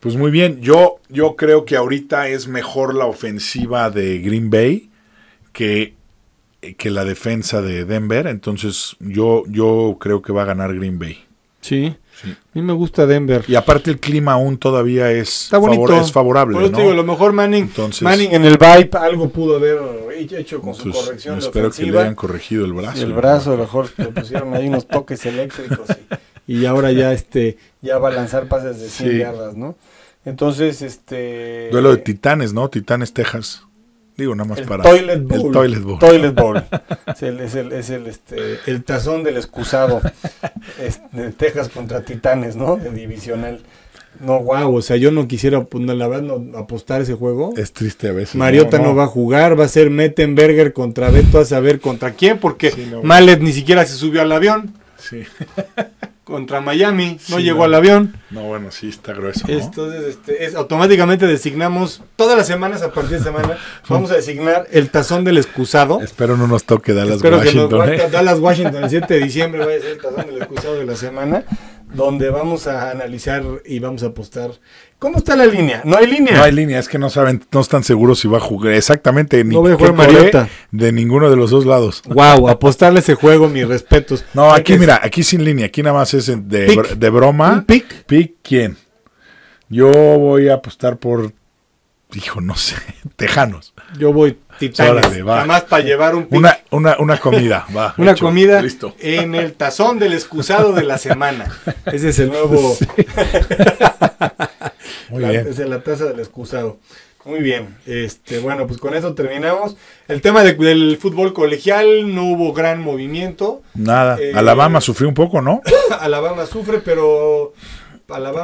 Pues muy bien, yo, yo creo que ahorita es mejor la ofensiva de Green Bay que, que la defensa de Denver, entonces yo, yo creo que va a ganar Green Bay. Sí. A mí me gusta Denver. Y aparte el clima aún todavía es, es favorable. Por eso digo, a lo mejor Manning, Manning en el vibe algo pudo haber hecho con su pues, corrección. Espero que le hayan corregido el brazo. el brazo, a lo mejor le pusieron ahí unos toques eléctricos. Y, ahora ya este ya va a lanzar pases de 100 yardas, ¿no? Entonces, este... Duelo de Titanes, ¿no? Titanes, Texas. Digo, nada más el para. Toilet bowl. El toilet bowl. es, este, el, tazón del excusado. de Texas contra Titanes, ¿no? De divisional. No, wow, o sea, yo no quisiera, pues, la apostar ese juego. Es triste a veces. Mariota no, va a jugar, va a ser Mettenberger contra Beto a saber contra quién, porque sí, ni siquiera se subió al avión. Sí. contra Miami, no llegó al avión. No, bueno, sí, está grueso. ¿no? Entonces, este, es, automáticamente designamos, todas las semanas a partir de semana, vamos a designar el tazón del excusado. Espero no nos toque Dallas Espero Washington. Que ¿eh? Dallas Washington, el 7 de diciembre va a ser el tazón del excusado de la semana donde vamos a analizar y vamos a apostar. ¿Cómo está la línea? No hay línea. No hay línea, es que no saben, no están seguros si va a jugar exactamente ni no de ninguno de los dos lados. Wow, apostarle ese juego, mis respetos. No, aquí mira, aquí sin línea, aquí nada más es de, broma. pick? ¿Pick quién? Yo voy a apostar por, hijo, no sé, Tejanos. Yo voy Titanes. Nada más para llevar un Una, una, comida, va. una comida en el tazón del excusado de la semana. Ese es el nuevo. Muy la, bien. Es la taza del excusado. Muy bien. Este, bueno, pues con eso terminamos. El tema del fútbol colegial, no hubo gran movimiento. Nada. Eh, Alabama sufrió un poco, ¿no? Alabama sufre, pero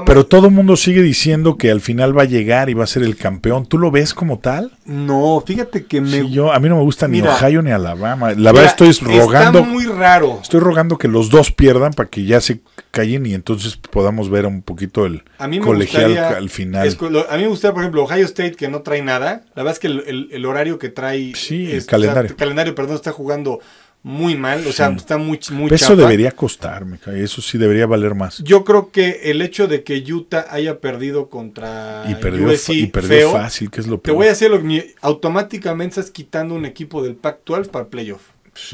pero todo el mundo sigue diciendo que al final va a llegar y va a ser el campeón. ¿Tú lo ves como tal? No, fíjate que me. Sí, yo, a mí no me gusta ni Ohio ni Alabama. La verdad estoy rogando. Está muy raro. Estoy rogando que los dos pierdan para que ya se callen y entonces podamos ver un poquito el a mí me colegial al final. a mí me gustaría, por ejemplo, Ohio State que no trae nada. La verdad es que el, horario que trae. Sí, es, el calendario. el calendario, perdón, está jugando muy mal, o sea, está muy, Eso debería costarme, eso sí debería valer más. Yo creo que el hecho de que Utah haya perdido contra y perdió, y perdió fácil, que es lo peor. Te voy a decir lo que automáticamente estás quitando un equipo del Pac-12 para playoff.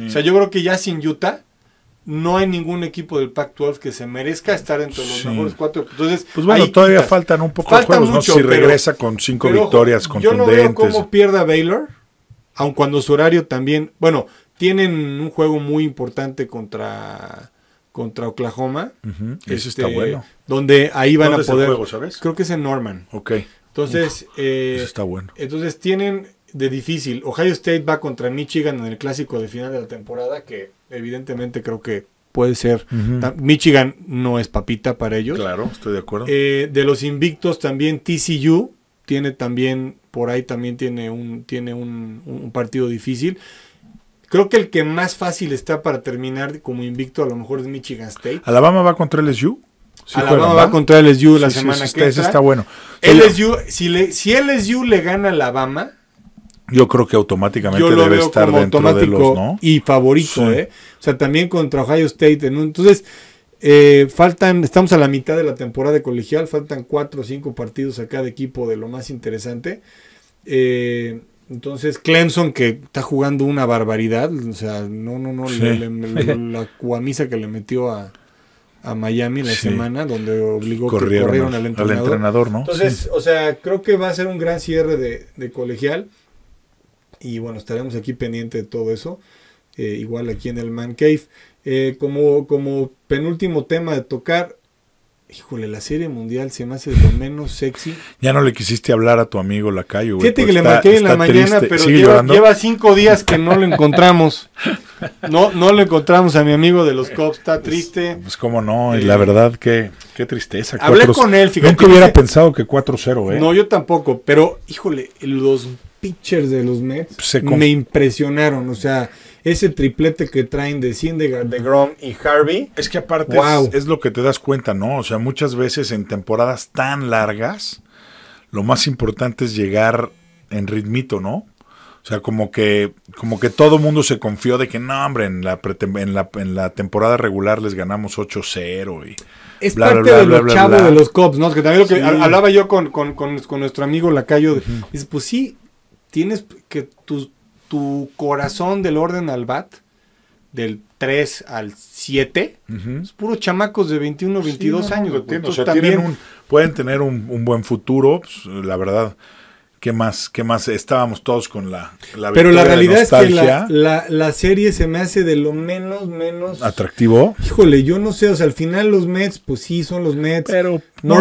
O sea, yo creo que ya sin Utah no hay ningún equipo del Pac-12 que se merezca estar entre los mejores cuatro. Entonces, pues bueno, todavía faltan un poco de juegos, ¿no? Si regresa con cinco victorias contundentes. Yo no cómo pierda Baylor, aun cuando su horario también, bueno, tienen un juego muy importante contra contra Oklahoma. está este, bueno. Donde ahí van a poder. Creo que es en Norman. Ok. Entonces. Eh, está bueno. Entonces tienen de difícil. Ohio State va contra Michigan en el clásico de final de la temporada, que evidentemente creo que puede ser. Michigan no es papita para ellos. Claro, estoy de acuerdo. Eh, de los invictos también TCU tiene también por ahí también tiene un tiene un partido difícil. Creo que el que más fácil está para terminar como invicto a lo mejor es Michigan State. Alabama va contra LSU. Sí Alabama va contra LSU la semana que viene. Ese está bueno. LSU, si, le, si LSU le gana a Alabama, yo creo que automáticamente debe estar dentro de los, Y favorito, ¿eh? O sea, también contra Ohio State. En entonces, eh, faltan, estamos a la mitad de la temporada de colegial, faltan cuatro o cinco partidos a cada equipo de lo más interesante. Eh, entonces Clemson que está jugando una barbaridad, o sea, no, no, no, la cuamisa que le metió a, Miami la semana, donde obligó que corrieron al entrenador. ¿no? Entonces, o sea, creo que va a ser un gran cierre de, colegial y bueno, estaremos aquí pendiente de todo eso, eh, igual aquí en el Man Cave. Eh, como, como penúltimo tema de tocar, Híjole, la serie mundial se me hace lo menos sexy. Ya no le quisiste hablar a tu amigo Lacayo, güey. Fíjate que le marqué en la mañana, pero lleva, cinco días que no lo encontramos. no, no lo encontramos a mi amigo de los cops, está pues, triste. Pues, cómo no, y la eh, verdad, qué, qué tristeza. Hablé con él, fíjate. Nunca hubiera pensado que 4-0, ¿eh? No, yo tampoco, pero híjole, los pitchers de los Mets me impresionaron, o sea ese triplete que traen de Sindegar, de Grom y Harvey. Es que aparte es, lo que te das cuenta, ¿no? O sea, muchas veces en temporadas tan largas, lo más importante es llegar en ritmito, ¿no? O sea, como que, como que todo mundo se confió de que no, hombre, en la, en la, temporada regular les ganamos 8-0 y es parte de lo chavo de los cops, ¿no? Que también lo que hablaba yo con, nuestro amigo Lacayo. Dice, pues sí, tienes que tus tu corazón del orden al BAT, del 3 al 7, es puro chamacos de 21, 22 años. también... pueden tener un, buen futuro, pues, la verdad. ¿Qué más? ¿Qué más? Estábamos todos con la... la Pero la realidad es que la, serie se me hace de lo menos, menos... ¿Atractivo? Híjole, yo no sé, o sea, al final los Mets, pues sí, son los Mets. Pero... No.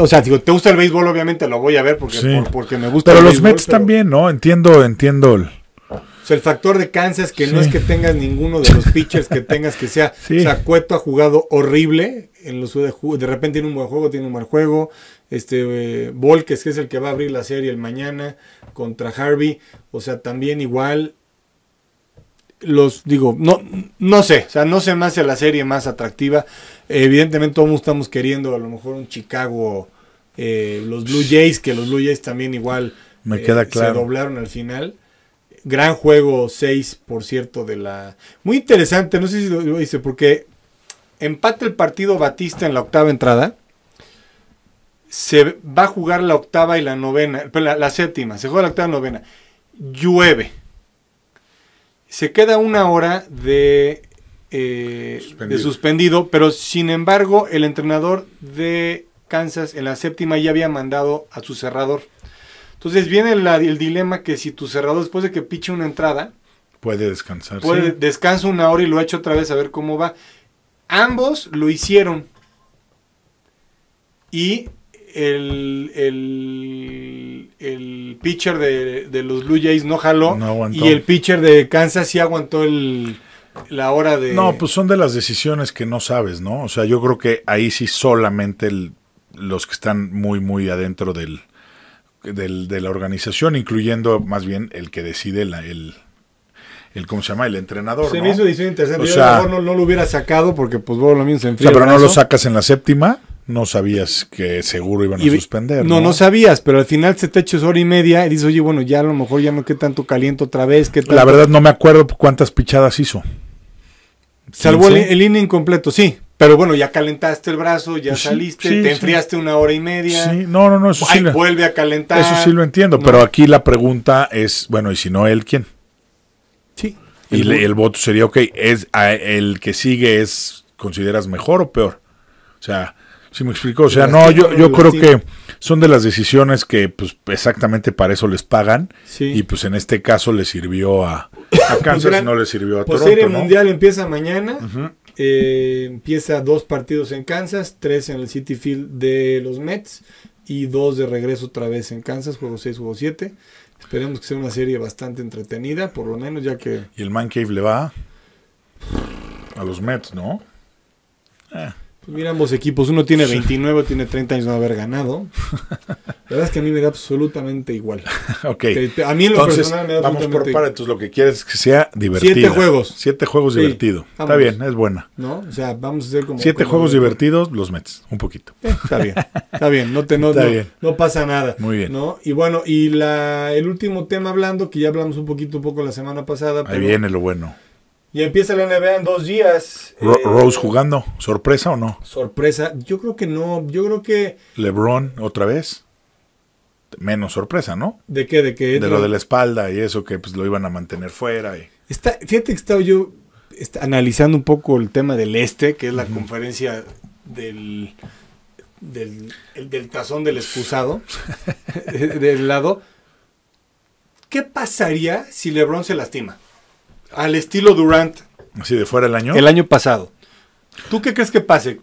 o sea, digo, te gusta el béisbol, obviamente lo voy a ver porque, por, porque me gusta Pero los Mets también, ¿no? Entiendo, entiendo el, o sea, el factor de Kansas que no es que tengas ninguno de los pitchers que tengas que sea. O sea, Cueto ha jugado horrible. En los, de, repente tiene un buen juego, tiene un mal juego. Este eh, Volkes, que es el que va a abrir la serie el mañana contra Harvey. O sea, también igual. Los digo, no, no sé, o sea, no se me hace la serie más atractiva. evidentemente, todos estamos queriendo a lo mejor un Chicago, eh, los Blue Jays, que los Blue Jays también igual eh, se doblaron al final. Gran juego 6, por cierto, de la... Muy interesante, no sé si lo hice, porque empata el partido Batista en la octava entrada. Se va a jugar la octava y la novena, la, séptima, se juega la octava y novena. Llueve. Se queda una hora de eh, suspendido, pero sin embargo el entrenador de Kansas en la séptima ya había mandado a su cerrador entonces viene el dilema que si tu cerrado después de que piche una entrada... Puede descansar. Puede, Descansa una hora y lo hecho otra vez a ver cómo va. Ambos lo hicieron. Y el, pitcher de, los Blue Jays no jaló. y el pitcher de Kansas sí aguantó la hora de... No, pues son de las decisiones que no sabes, ¿no? O sea, yo creo que ahí sí solamente los que están muy, muy adentro del del, de la organización, incluyendo más bien el que decide el, el cómo se llama el entrenador. Se pues me ¿no? hizo interesante. yo a lo mejor no, lo hubiera sacado porque pues bueno, lo mismo se enfría. pero no lo sacas en la séptima. No sabías que seguro iban a suspender. No, no, sabías, pero al final se te echó hora y media y dices, oye, bueno, ya a lo mejor ya no qué tanto caliente otra vez. Qué La verdad no me acuerdo cuántas pichadas hizo. Salvó el, el inning completo, sí, pero bueno, ya calentaste el brazo, ya pues saliste, te enfriaste una hora y media. Sí, no, no, no, eso Vuelve a calentar. Eso sí lo entiendo, pero aquí la pregunta es, bueno, ¿y si no él quién? Sí. Y el, voto sería, ok, es, el que sigue es, ¿consideras mejor o peor? O sea, si me explico, o sea, no, yo, yo creo que son de las decisiones que pues exactamente para eso les pagan y pues en este caso le sirvió a, a pues Kansas no le sirvió a pues Toronto. Pues serie mundial empieza mañana. Ajá. Eh, empieza dos partidos en Kansas, tres en el City Field de los Mets y dos de regreso otra vez en Kansas, juego 6, juego 7. Esperemos que sea una serie bastante entretenida, por lo menos ya que... ¿Y el Man Cave le va a los Mets, no? Eh. Pues mira, ambos equipos, uno tiene 29, tiene 30 años de no haber ganado. La verdad es que a mí me da absolutamente igual. a mí en lo personal me da Vamos por entonces lo que quieres es que sea divertido. Siete juegos. Siete juegos divertidos. Está bien, es buena. ¿No? O sea, vamos a hacer como. Siete juegos divertidos, los metes, un poquito. Eh, está bien, está bien, no te no, no, pasa nada. Muy bien. ¿no? Y bueno, y la, el último tema hablando, que ya hablamos un poquito poco la semana pasada. Ahí viene lo bueno. Y empieza la NBA en dos días. Eh, Rose jugando, sorpresa o no? Sorpresa, yo creo que no, yo creo que... LeBron otra vez. Menos sorpresa, ¿no? ¿De qué? De qué De lo de la espalda y eso que pues lo iban a mantener fuera. Está, fíjate que estaba yo analizando un poco el tema del este, que es la conferencia del, del, del tazón del excusado, del lado. ¿Qué pasaría si LeBron se lastima? al estilo Durant. Así de fuera el año. El año pasado. ¿Tú qué crees que pase?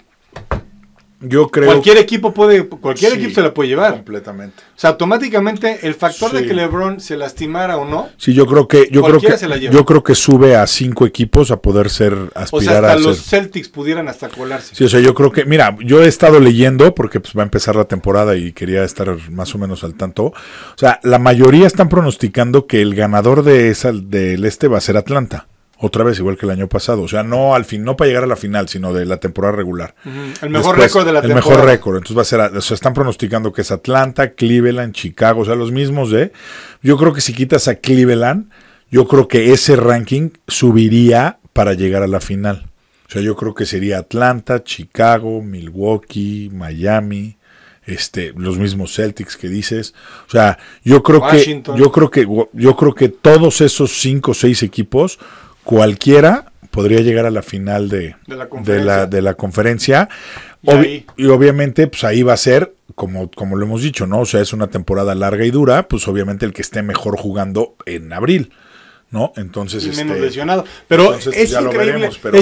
creo. Cualquier equipo puede, cualquier equipo se la puede llevar. Completamente. O sea, automáticamente el factor de que LeBron se lastimara o no. Sí, yo creo que, yo creo que, yo creo que sube a cinco equipos a poder ser aspirar o sea, a los Celtics pudieran hasta colarse. Sí, o sea, yo creo que, mira, yo he estado leyendo porque pues, va a empezar la temporada y quería estar más o menos al tanto. O sea, la mayoría están pronosticando que el ganador de esa del este va a ser Atlanta otra vez, igual que el año pasado. O sea, no al fin, no para llegar a la final, sino de la temporada regular. El mejor récord de la temporada. El mejor récord. Entonces va a ser, o sea, están pronosticando que es Atlanta, Cleveland, Chicago, o sea, los mismos eh Yo creo que si quitas a Cleveland, yo creo que ese ranking subiría para llegar a la final. O sea, yo creo que sería Atlanta, Chicago, Milwaukee, Miami este, los mismos Celtics que dices. O sea, yo creo que yo creo que yo creo que todos esos cinco o seis equipos cualquiera podría llegar a la final de, la, conferencia. Y, obviamente, pues ahí va a ser como, lo hemos dicho, ¿no? O sea, es una temporada larga y dura, pues obviamente el que esté mejor jugando en abril, ¿no? Entonces. Y menos este, lesionado. Pero es,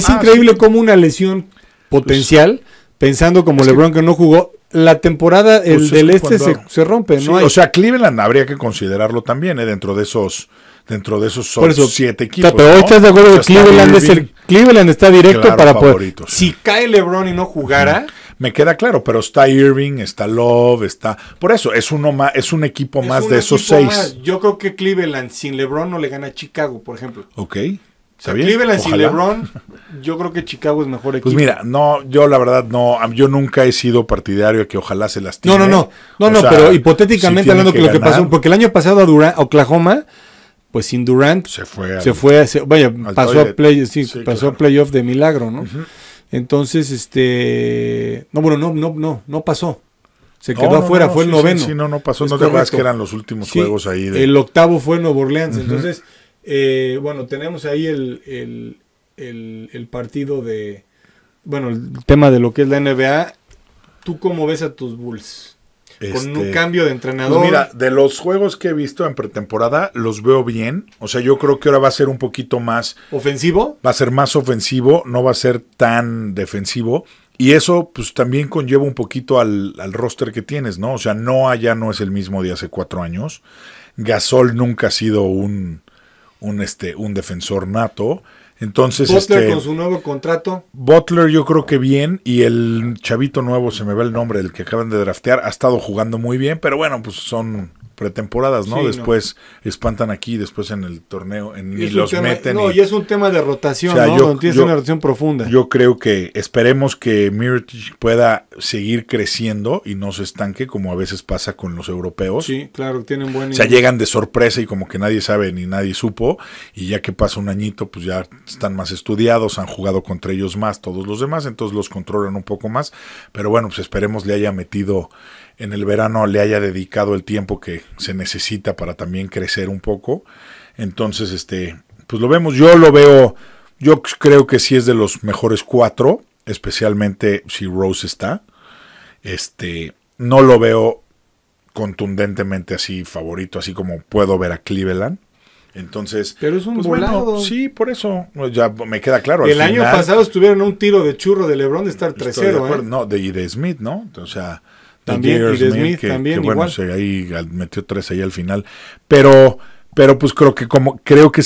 increíble, ah, como una lesión potencial, pensando como LeBron que, no jugó. La temporada el pues del este se, rompe, ¿no? O sea, Cleveland habría que considerarlo también, ¿eh? dentro de esos dentro de esos 7 siete equipos. pero hoy estás de acuerdo que Cleveland está directo para poder. Si cae LeBron y no jugara, me queda claro, pero está Irving, está Love, está por eso es uno más, es un equipo más de esos seis. Yo creo que Cleveland sin LeBron no le gana a Chicago, por ejemplo. Ok. Cleveland sin LeBron, yo creo que Chicago es mejor pues equipo. Pues mira, no, yo la verdad no, yo nunca he sido partidario que ojalá se lastime. No, no, no, no, no, pero hipotéticamente hablando que, lo que pasó, porque el año pasado a Oklahoma pues sin Durant se fue, se vaya, pasó a play, sí, pasó playoff de milagro, ¿no? Entonces, este, no, bueno, no, no, no, no pasó. Se quedó afuera, fue el noveno. Sí, no, no pasó. no te vas, que eran los últimos juegos ahí. El octavo fue Nuevo Orleans. Entonces, eh, bueno, tenemos ahí el, el partido de, bueno, el tema de lo que es la NBA. ¿Tú cómo ves a tus Bulls? con un este, cambio de entrenador. mira, de los juegos que he visto en pretemporada, los veo bien. O sea, yo creo que ahora va a ser un poquito más. ¿Ofensivo? Va a ser más ofensivo, no va a ser tan defensivo. Y eso, pues también conlleva un poquito al, al roster que tienes, ¿no? O sea, Noah ya no es el mismo de hace cuatro años. Gasol nunca ha sido un, un, este, un defensor nato. Entonces, Butler este, con su nuevo contrato. Butler yo creo que bien y el chavito nuevo, se me va el nombre, del que acaban de draftear, ha estado jugando muy bien, pero bueno, pues son pretemporadas, ¿no? después espantan aquí, después en el torneo, en, y, los meten. No, y, es un tema de rotación, una rotación profunda. Yo creo que esperemos que Miritich pueda seguir creciendo y no se estanque, como a veces pasa con los europeos. Sí, claro, tienen buen. O sea, llegan de sorpresa y como que nadie sabe ni nadie supo, y ya que pasa un añito, pues ya están más estudiados, han jugado contra ellos más todos los demás, entonces los controlan un poco más. Pero bueno, pues esperemos le haya metido en el verano le haya dedicado el tiempo que se necesita para también crecer un poco. Entonces, este, pues lo vemos. Yo lo veo, yo creo que sí es de los mejores cuatro, especialmente si Rose está. Este, no lo veo contundentemente así favorito, así como puedo ver a Cleveland. Entonces, pero es un pues volado. sí, por eso ya me queda claro. El año pasado estuvieron un tiro de churro de LeBron de estar 3-0. ¿eh? No, de, de Smith, ¿no? O sea, que, bueno, Se, metió tres ahí al final. Pero, pero pues creo que como, creo que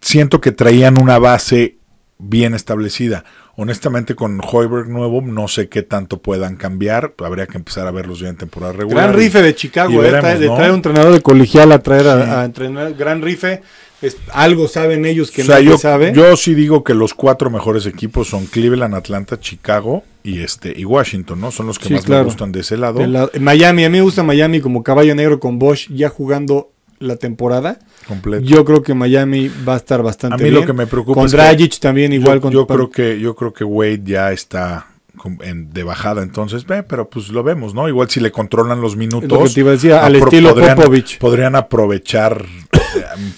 siento que traían una base bien establecida. Honestamente, con Hoiberg nuevo, no sé qué tanto puedan cambiar. Habría que empezar a verlos bien en temporada regular. Gran rife de Chicago, eh, un entrenador de colegial a traer a, entrenar. Gran rife. algo saben ellos que no yo, sabe. Yo sí digo que los cuatro mejores equipos son Cleveland, Atlanta, Chicago y este y Washington, ¿no? Son los que más me gustan de ese lado. Miami, a mí me gusta Miami como caballo negro con Bosch ya jugando la temporada. Completo. Yo creo que Miami va a estar bastante bien. A mí lo que me preocupa con Dragic también igual con yo creo que yo creo que Wade ya está en, de bajada, entonces, ve, pero pues lo vemos, ¿no? Igual si le controlan los minutos. al estilo de Popovich. Podrían aprovechar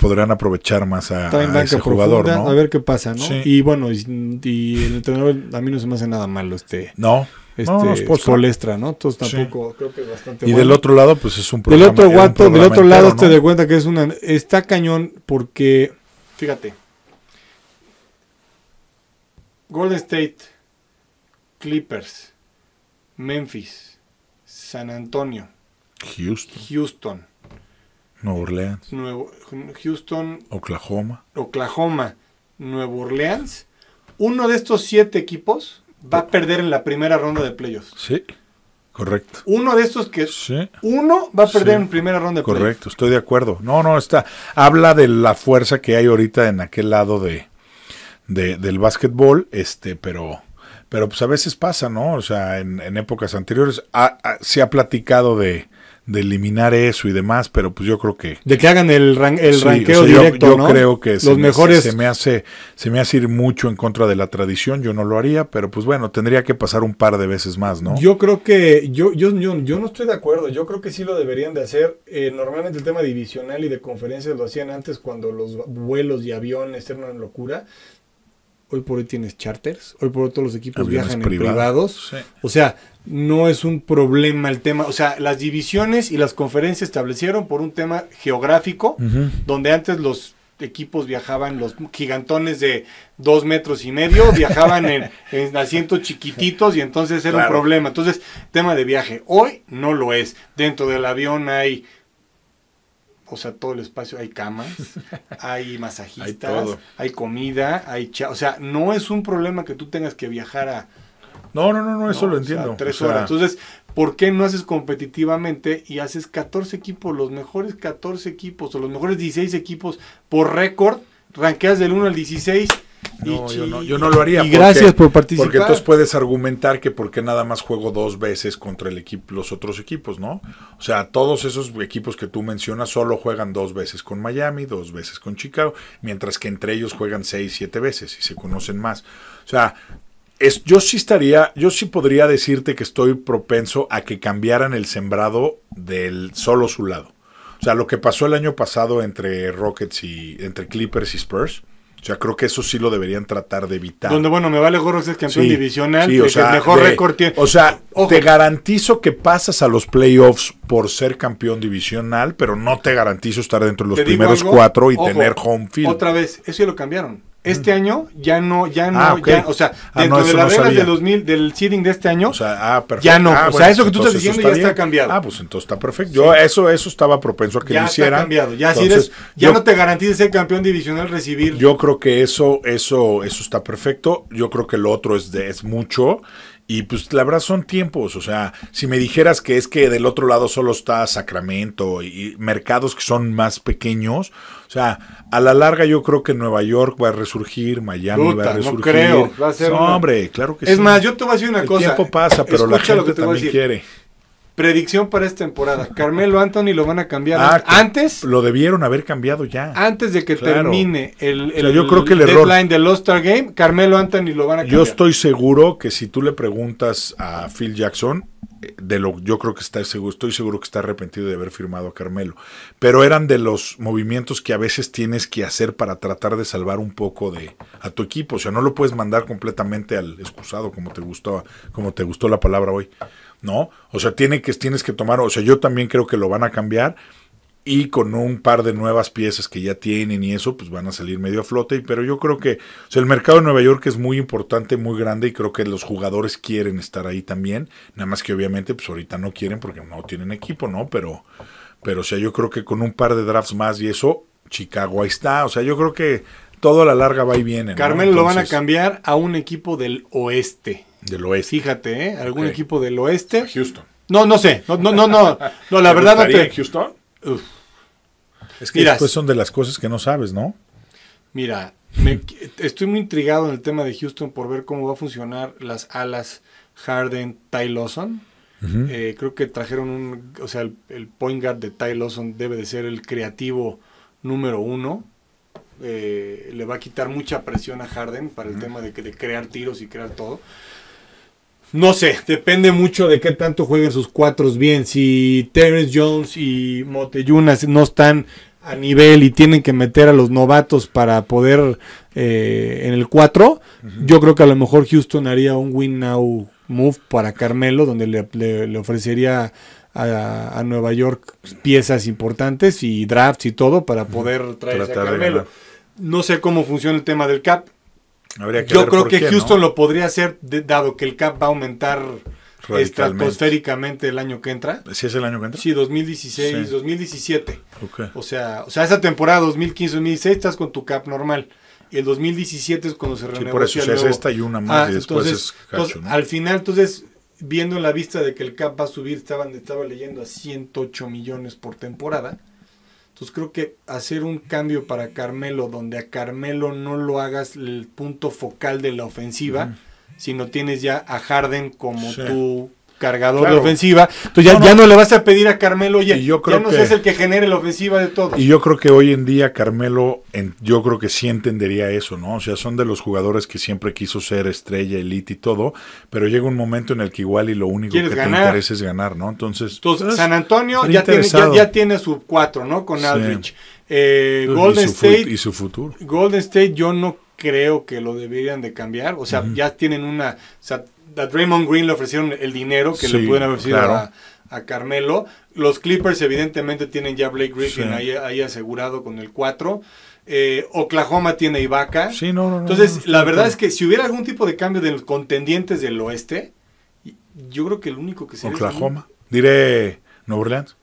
podrán aprovechar más a, ese jugador, ¿no? A ver qué pasa, ¿no? Y bueno, y, el entrenador a mí no se me hace nada malo este. No. Este no, no es tampoco creo que Y del otro lado pues es un problema. Del otro del otro lado te das cuenta que es una está cañón porque fíjate. Golden State, Clippers, Memphis, San Antonio, Houston. Houston Nuevo Orleans. Nuevo, Houston. Oklahoma. Oklahoma. Nuevo Orleans. Uno de estos siete equipos va a perder en la primera ronda de playoffs. Sí, correcto. Uno de estos que es, uno va a perder en primera ronda de correcto, playoffs. Correcto, estoy de acuerdo. No, no, está. Habla de la fuerza que hay ahorita en aquel lado de, del básquetbol, este, pero. Pero pues a veces pasa, ¿no? O sea, en, épocas anteriores se ha platicado de, de eliminar eso y demás, pero pues yo creo que... De que hagan el, el ranqueo directo, creo que Los se, mejores... me, se, me hace, se me hace ir mucho en contra de la tradición, yo no lo haría, pero pues bueno, tendría que pasar un par de veces más, ¿no? Yo creo que... Yo, yo, yo, yo no estoy de acuerdo, yo creo que sí lo deberían de hacer. Eh, normalmente el tema divisional y de conferencias lo hacían antes cuando los vuelos y aviones eran una locura hoy por hoy tienes charters, hoy por hoy todos los equipos viajan en privados. O sea, no es un problema el tema. O sea, las divisiones y las conferencias establecieron por un tema geográfico, donde antes los equipos viajaban, los gigantones de dos metros y medio, viajaban en, asientos chiquititos y entonces era un problema. Entonces, tema de viaje. Hoy no lo es. Dentro del avión hay o sea, todo el espacio, hay camas, hay masajistas, hay, comida, hay... o sea, no es un problema que tú tengas que viajar a... No, no, no, no, eso lo entiendo. tres horas. Entonces, ¿por qué no haces competitivamente y haces 14 equipos, los mejores 14 equipos o los mejores 16 equipos por récord? Ranqueas del 1 al 16 no, yo no, yo no lo haría. Y gracias por participar. Porque entonces puedes argumentar que porque nada más juego dos veces contra el equipo, los otros equipos, ¿no? O sea, todos esos equipos que tú mencionas solo juegan dos veces con Miami, dos veces con Chicago, mientras que entre ellos juegan seis, siete veces y se conocen más. O sea, yo sí estaría, yo sí podría decirte que estoy propenso a que cambiaran el sembrado del solo su lado. O sea, lo que pasó el año pasado entre Rockets y entre Clippers y Spurs o sea, creo que eso sí lo deberían tratar de evitar. Donde, bueno, me vale gorro es campeón divisional, sí, o sea, mejor récord O sea, te garantizo que pasas a los playoffs por ser campeón divisional, pero no te garantizo estar dentro de los primeros cuatro y tener home field. Otra vez, eso ya lo cambiaron. Este mm. año ya no, ya no, ah, ya, o sea, ah, dentro de las reglas del 2000, del seeding de este año, ah, ya no, o sea, eso que tú estás diciendo ya está cambiado. Ah, pues entonces está perfecto. Yo eso, eso estaba propenso a que lo hicieran. Ya si eres, ya no te garantiza ser campeón divisional recibir. Yo creo que eso, eso, eso está perfecto. Yo creo que lo otro es es mucho. Y pues la verdad son tiempos, o sea, si me dijeras que es que del otro lado solo está Sacramento y mercados que son más pequeños, o sea, a la larga yo creo que Nueva York va a resurgir, Miami va a resurgir. No creo, hombre, claro que es sí. Es más, yo te voy a decir una cosa. El tiempo pasa, pero la gente también quiere. Predicción para esta temporada. Carmelo Anthony lo van a cambiar ah, antes. Lo debieron haber cambiado ya. Antes de que termine el, el deadline del All-Star Game, Carmelo Anthony lo van a cambiar. Yo estoy seguro que si tú le preguntas a Phil Jackson, eh, de lo, yo creo que está seguro, estoy seguro que está arrepentido de haber firmado a Carmelo. Pero eran de los movimientos que a veces tienes que hacer para tratar de salvar un poco de a tu equipo. O sea, no lo puedes mandar completamente al excusado, como te gustó, como te gustó la palabra hoy. ¿no? O sea, tiene que, tienes que tomar, o sea, yo también creo que lo van a cambiar y con un par de nuevas piezas que ya tienen y eso, pues van a salir medio a flote, pero yo creo que, o sea, el mercado de Nueva York es muy importante, muy grande y creo que los jugadores quieren estar ahí también, nada más que obviamente, pues ahorita no quieren porque no tienen equipo, ¿no? Pero, pero, o sea, yo creo que con un par de drafts más y eso, Chicago ahí está, o sea, yo creo que todo a la larga va y viene. Carmen, Carmelo lo van a cambiar a un equipo del oeste. Del oeste. Fíjate, ¿eh? Algún equipo del oeste. Houston. No, no sé. No, no, no. No, la verdad no Houston? Es que después son de las cosas que no sabes, ¿no? Mira, me, estoy muy intrigado en el tema de Houston por ver cómo va a funcionar las alas Harden, Ty Lawson. Eh, creo que trajeron un. O sea, el, point guard de Ty Lawson debe de ser el creativo número uno. Eh, le va a quitar mucha presión a Harden para el tema de, de crear tiros y crear todo. No sé, depende mucho de qué tanto jueguen sus cuatros bien. Si Terence Jones y Moteyunas no están a nivel y tienen que meter a los novatos para poder eh, en el 4, yo creo que a lo mejor Houston haría un win now move para Carmelo, donde le, ofrecería a, Nueva York piezas importantes y drafts y todo para poder traer a Carmelo. No sé cómo funciona el tema del cap, yo creo que Houston lo podría hacer, dado que el cap va a aumentar estratosféricamente el año que entra. ¿Sí es el año que entra? Sí, 2016, 2017. O, sea, o sea, esa temporada 2015-2016 estás con tu cap normal. Y el 2017 es cuando se renegocia. Sí, por eso es esta y una más ah, después es Al final, entonces, viendo la vista de que el cap va a subir, estaban, estaba leyendo a 108 millones por temporada pues creo que hacer un cambio para Carmelo, donde a Carmelo no lo hagas el punto focal de la ofensiva, sino tienes ya a Harden como tú tu cargador de ofensiva. Entonces ya no, ya no, le vas a pedir a Carmelo, oye, yo ya no que, seas el que genere la ofensiva de todo. Y yo creo que hoy en día Carmelo, yo creo que sí entendería eso, ¿no? O sea, son de los jugadores que siempre quiso ser estrella, elite y todo, pero llega un momento en el que igual y lo único que te interesa es ganar, ¿no? Entonces, pues, San Antonio ya tiene, ya, tiene, su cuatro ¿no? Con Aldrich. Eh, Golden State. Y su futuro. Golden State yo no creo que lo deberían de cambiar. O sea, ya tienen una a Draymond Green le ofrecieron el dinero que le pudieron ofrecer a, a, Carmelo. Los Clippers evidentemente tienen ya Blake Griffin ahí, asegurado con el 4. Eh, Oklahoma tiene Ibaka. Sí, Entonces, la verdad es que si hubiera algún tipo de cambio de los contendientes del oeste, yo creo que el único que sería... Oklahoma. Diré Nueva Orleans.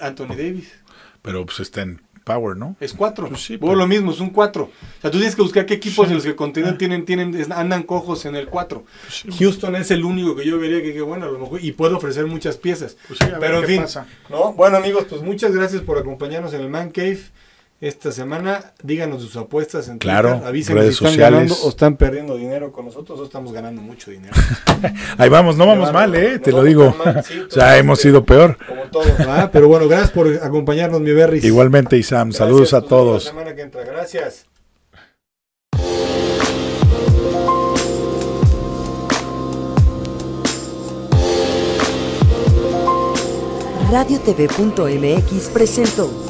Anthony Davis. Pero pues está en Power, ¿no? Es cuatro. Pues lo mismo, es un cuatro. O sea, tú tienes que buscar qué equipos en los que continúan ah. tienen, tienen, andan cojos en el cuatro. Pues Houston es el único que yo vería que, bueno, a lo mejor, y puede ofrecer muchas piezas. Pues pero en fin, ¿no? Bueno, amigos, pues muchas gracias por acompañarnos en el Man Cave esta semana. Díganos sus apuestas en Twitter, claro, Redes si están sociales. ganando o están perdiendo dinero con nosotros o estamos ganando mucho dinero. Ahí vamos, no vamos, mal, ¿eh? te lo digo. o sea, hemos sido peor. Como todos, ah, Pero bueno, gracias por acompañarnos, mi Berry. Igualmente, Isam. saludos a todos. La semana que entra, gracias. RadioTV.mx presentó